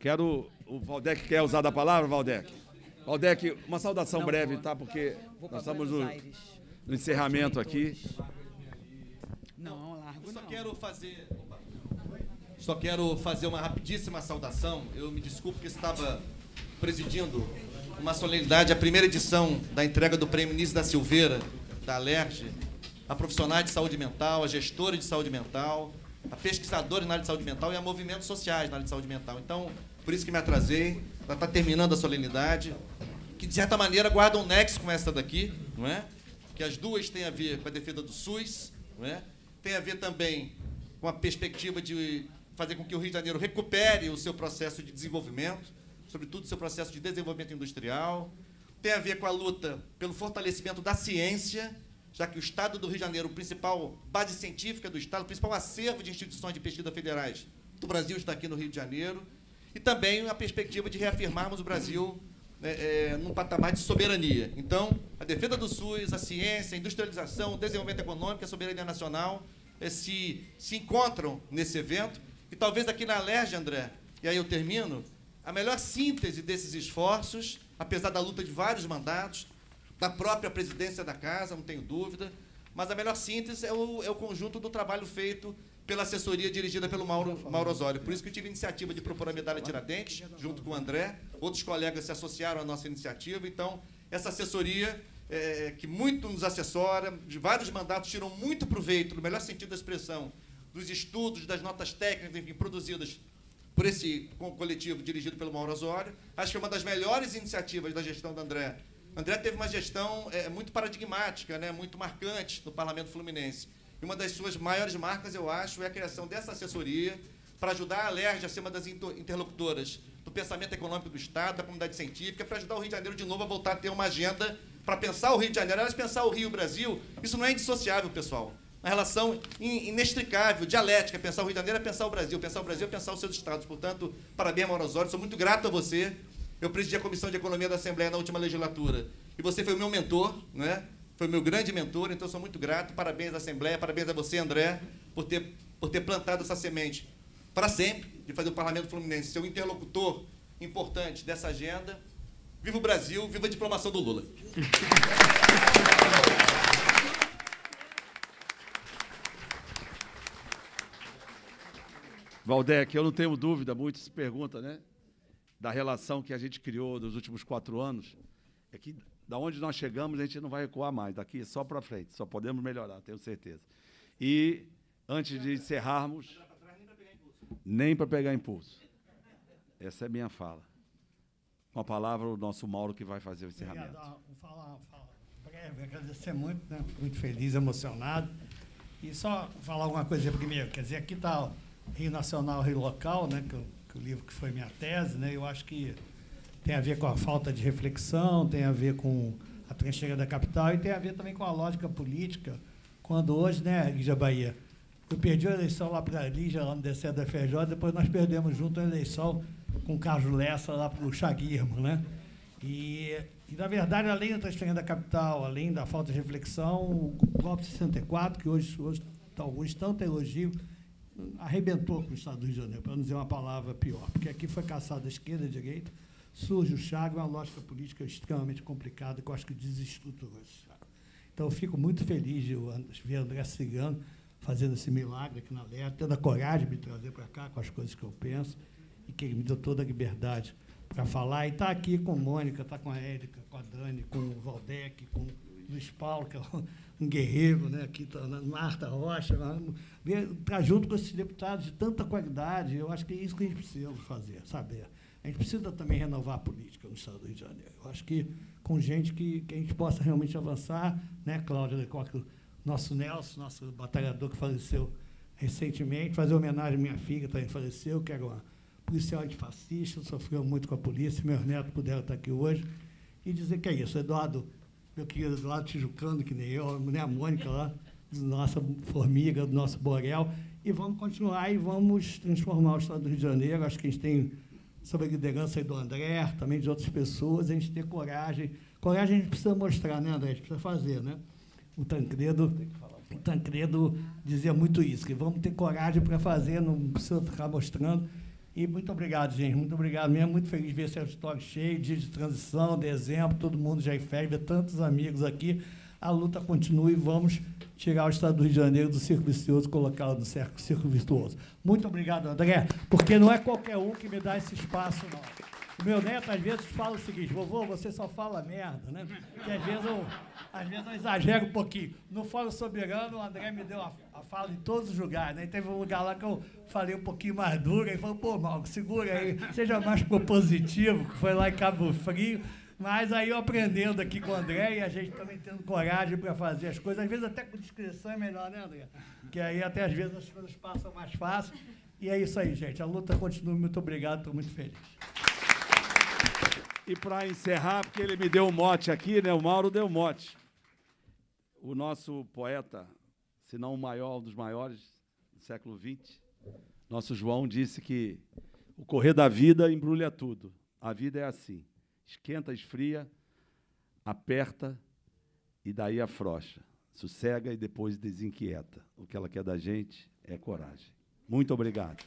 Quero. O Valdec quer usar da palavra, Valdec? Valdec, uma saudação Não, breve, tá? Porque nós estamos no, no encerramento aqui. Não, largo. Eu só quero fazer. Só quero fazer uma rapidíssima saudação. Eu me desculpo que estava presidindo uma solenidade, a primeira edição da entrega do Prêmio Nise da Silveira, da Alerj, a profissional de saúde mental, a gestora de saúde mental, pesquisadores na área de saúde mental e a movimentos sociais na área de saúde mental. Então, por isso que me atrasei, já está terminando a solenidade, que de certa maneira guarda um nexo com essa daqui, não é? que as duas têm a ver com a defesa do SUS, não é? tem a ver também com a perspectiva de fazer com que o Rio de Janeiro recupere o seu processo de desenvolvimento, sobretudo o seu processo de desenvolvimento industrial, tem a ver com a luta pelo fortalecimento da ciência, já que o Estado do Rio de Janeiro, principal base científica do Estado, principal acervo de instituições de pesquisa federais do Brasil está aqui no Rio de Janeiro, e também a perspectiva de reafirmarmos o Brasil né, é, num patamar de soberania. Então, a defesa do SUS, a ciência, a industrialização, o desenvolvimento econômico, a soberania nacional é, se, se encontram nesse evento. E talvez aqui na Alerj, André, e aí eu termino, a melhor síntese desses esforços, apesar da luta de vários mandatos, da própria presidência da casa, não tenho dúvida. Mas a melhor síntese é o, é o conjunto do trabalho feito pela assessoria dirigida pelo Mauro, Mauro Osório. Por isso que eu tive a iniciativa de propor a medalha Tiradentes, junto com o André. Outros colegas se associaram à nossa iniciativa. Então, essa assessoria, é, que muito nos assessora, de vários mandatos, tiram muito proveito, no melhor sentido da expressão, dos estudos, das notas técnicas, enfim, produzidas por esse coletivo dirigido pelo Mauro Osório. Acho que é uma das melhores iniciativas da gestão do André André teve uma gestão é, é, muito paradigmática, né, muito marcante no Parlamento Fluminense. E uma das suas maiores marcas, eu acho, é a criação dessa assessoria para ajudar a LERJ a ser uma das interlocutoras do pensamento econômico do Estado, da comunidade científica, para ajudar o Rio de Janeiro de novo a voltar a ter uma agenda para pensar o Rio de Janeiro. Aliás, pensar o Rio e o Brasil, isso não é indissociável, pessoal. É uma relação inextricável, dialética. Pensar o Rio de Janeiro é pensar o Brasil, pensar o Brasil é pensar os seus estados. Portanto, parabéns, Mauro Osório. Sou muito grato a você eu presidi a Comissão de Economia da Assembleia na última legislatura. E você foi o meu mentor, né? foi o meu grande mentor, então sou muito grato. Parabéns à Assembleia, parabéns a você, André, por ter, por ter plantado essa semente para sempre de fazer o Parlamento Fluminense seu interlocutor importante dessa agenda. Viva o Brasil, viva a diplomação do Lula. Valdec, eu não tenho dúvida, muitos perguntam, né? da relação que a gente criou nos últimos quatro anos, é que da onde nós chegamos a gente não vai recuar mais, daqui só para frente, só podemos melhorar, tenho certeza. E antes de encerrarmos, nem para pegar impulso. Essa é minha fala. Com a palavra o nosso Mauro que vai fazer o encerramento. Obrigado. Ah, vou falar uma breve, agradecer muito, né? muito feliz, emocionado. E só falar alguma coisa primeiro, quer dizer, aqui está Rio Nacional, Rio Local, né? Que eu que o livro que foi minha tese, né? Eu acho que tem a ver com a falta de reflexão, tem a ver com a trincheira da capital e tem a ver também com a lógica política. Quando hoje, né, Lígia Bahia, eu perdi a eleição lá para a Lígia, lá no DCE da FJ, depois nós perdemos junto a eleição com o Carlos Lessa lá para o Chaguirmo, né? E, e, na verdade, além da transferência da capital, além da falta de reflexão, o golpe 64, que hoje, hoje alguns tanto elogio, arrebentou com o Estado do Rio de Janeiro, para não dizer uma palavra pior, porque aqui foi caçada esquerda e direita, surge o Chagas, uma lógica política extremamente complicada, que eu acho que desestruturou esse Chagas. Então, eu fico muito feliz de ver André Cigano fazendo esse milagre aqui na Lerta, tendo a coragem de me trazer para cá com as coisas que eu penso, e que ele me deu toda a liberdade para falar. E está aqui com Mônica, está com a Érica, com a Dani, com o Valdec, com o Luiz Paulo, que é um guerreiro, né, aqui tá, Marta Rocha, tá junto com esses deputados de tanta qualidade. Eu acho que é isso que a gente precisa fazer, saber. A gente precisa também renovar a política no Estado do Rio de Janeiro. Eu acho que com gente que, que a gente possa realmente avançar, né, Cláudia Lecoque, né, nosso Nelson, nosso batalhador que faleceu recentemente, fazer homenagem à minha filha que também faleceu, que era uma policial antifascista, sofreu muito com a polícia, meus netos puderam estar aqui hoje, e dizer que é isso. Eduardo meu querido Eduardo Tijucano, que nem eu, a mulher Mônica lá, nossa formiga, do nosso Borel, e vamos continuar e vamos transformar o Estado do Rio de Janeiro. Acho que a gente tem, sob a liderança do André, também de outras pessoas, a gente ter coragem. Coragem a gente precisa mostrar, né, André? A gente precisa fazer, né? O Tancredo, o Tancredo dizia muito isso, que vamos ter coragem para fazer, não precisa ficar mostrando. E muito obrigado, gente. Muito obrigado mesmo. Muito feliz de ver esse auditório cheio, dia de transição, dezembro, todo mundo já em férias, tantos amigos aqui. A luta continua e vamos tirar o Estado do Rio de Janeiro do circo vicioso e colocá-lo no circo, circo virtuoso. Muito obrigado, André, porque não é qualquer um que me dá esse espaço, não. O meu neto às vezes fala o seguinte, vovô, você só fala merda, né? Porque às vezes eu, às vezes eu exagero um pouquinho. No Fórum Soberano, o André me deu a, a fala em todos os lugares. Né? E teve um lugar lá que eu falei um pouquinho mais duro, e falou, pô, Malco, segura aí, seja mais propositivo, que foi lá em Cabo Frio. Mas aí eu aprendendo aqui com o André e a gente também tendo coragem para fazer as coisas. Às vezes até com discrição é melhor, né, André? Que aí até às vezes as coisas passam mais fácil. E é isso aí, gente. A luta continua. Muito obrigado, estou muito feliz. E para encerrar, porque ele me deu um mote aqui, né? O Mauro deu um mote. O nosso poeta, se não o maior, um dos maiores do século XX, nosso João disse que o correr da vida embrulha tudo. A vida é assim: esquenta, esfria, aperta e daí afrocha, sossega e depois desinquieta. O que ela quer da gente é coragem. Muito obrigado.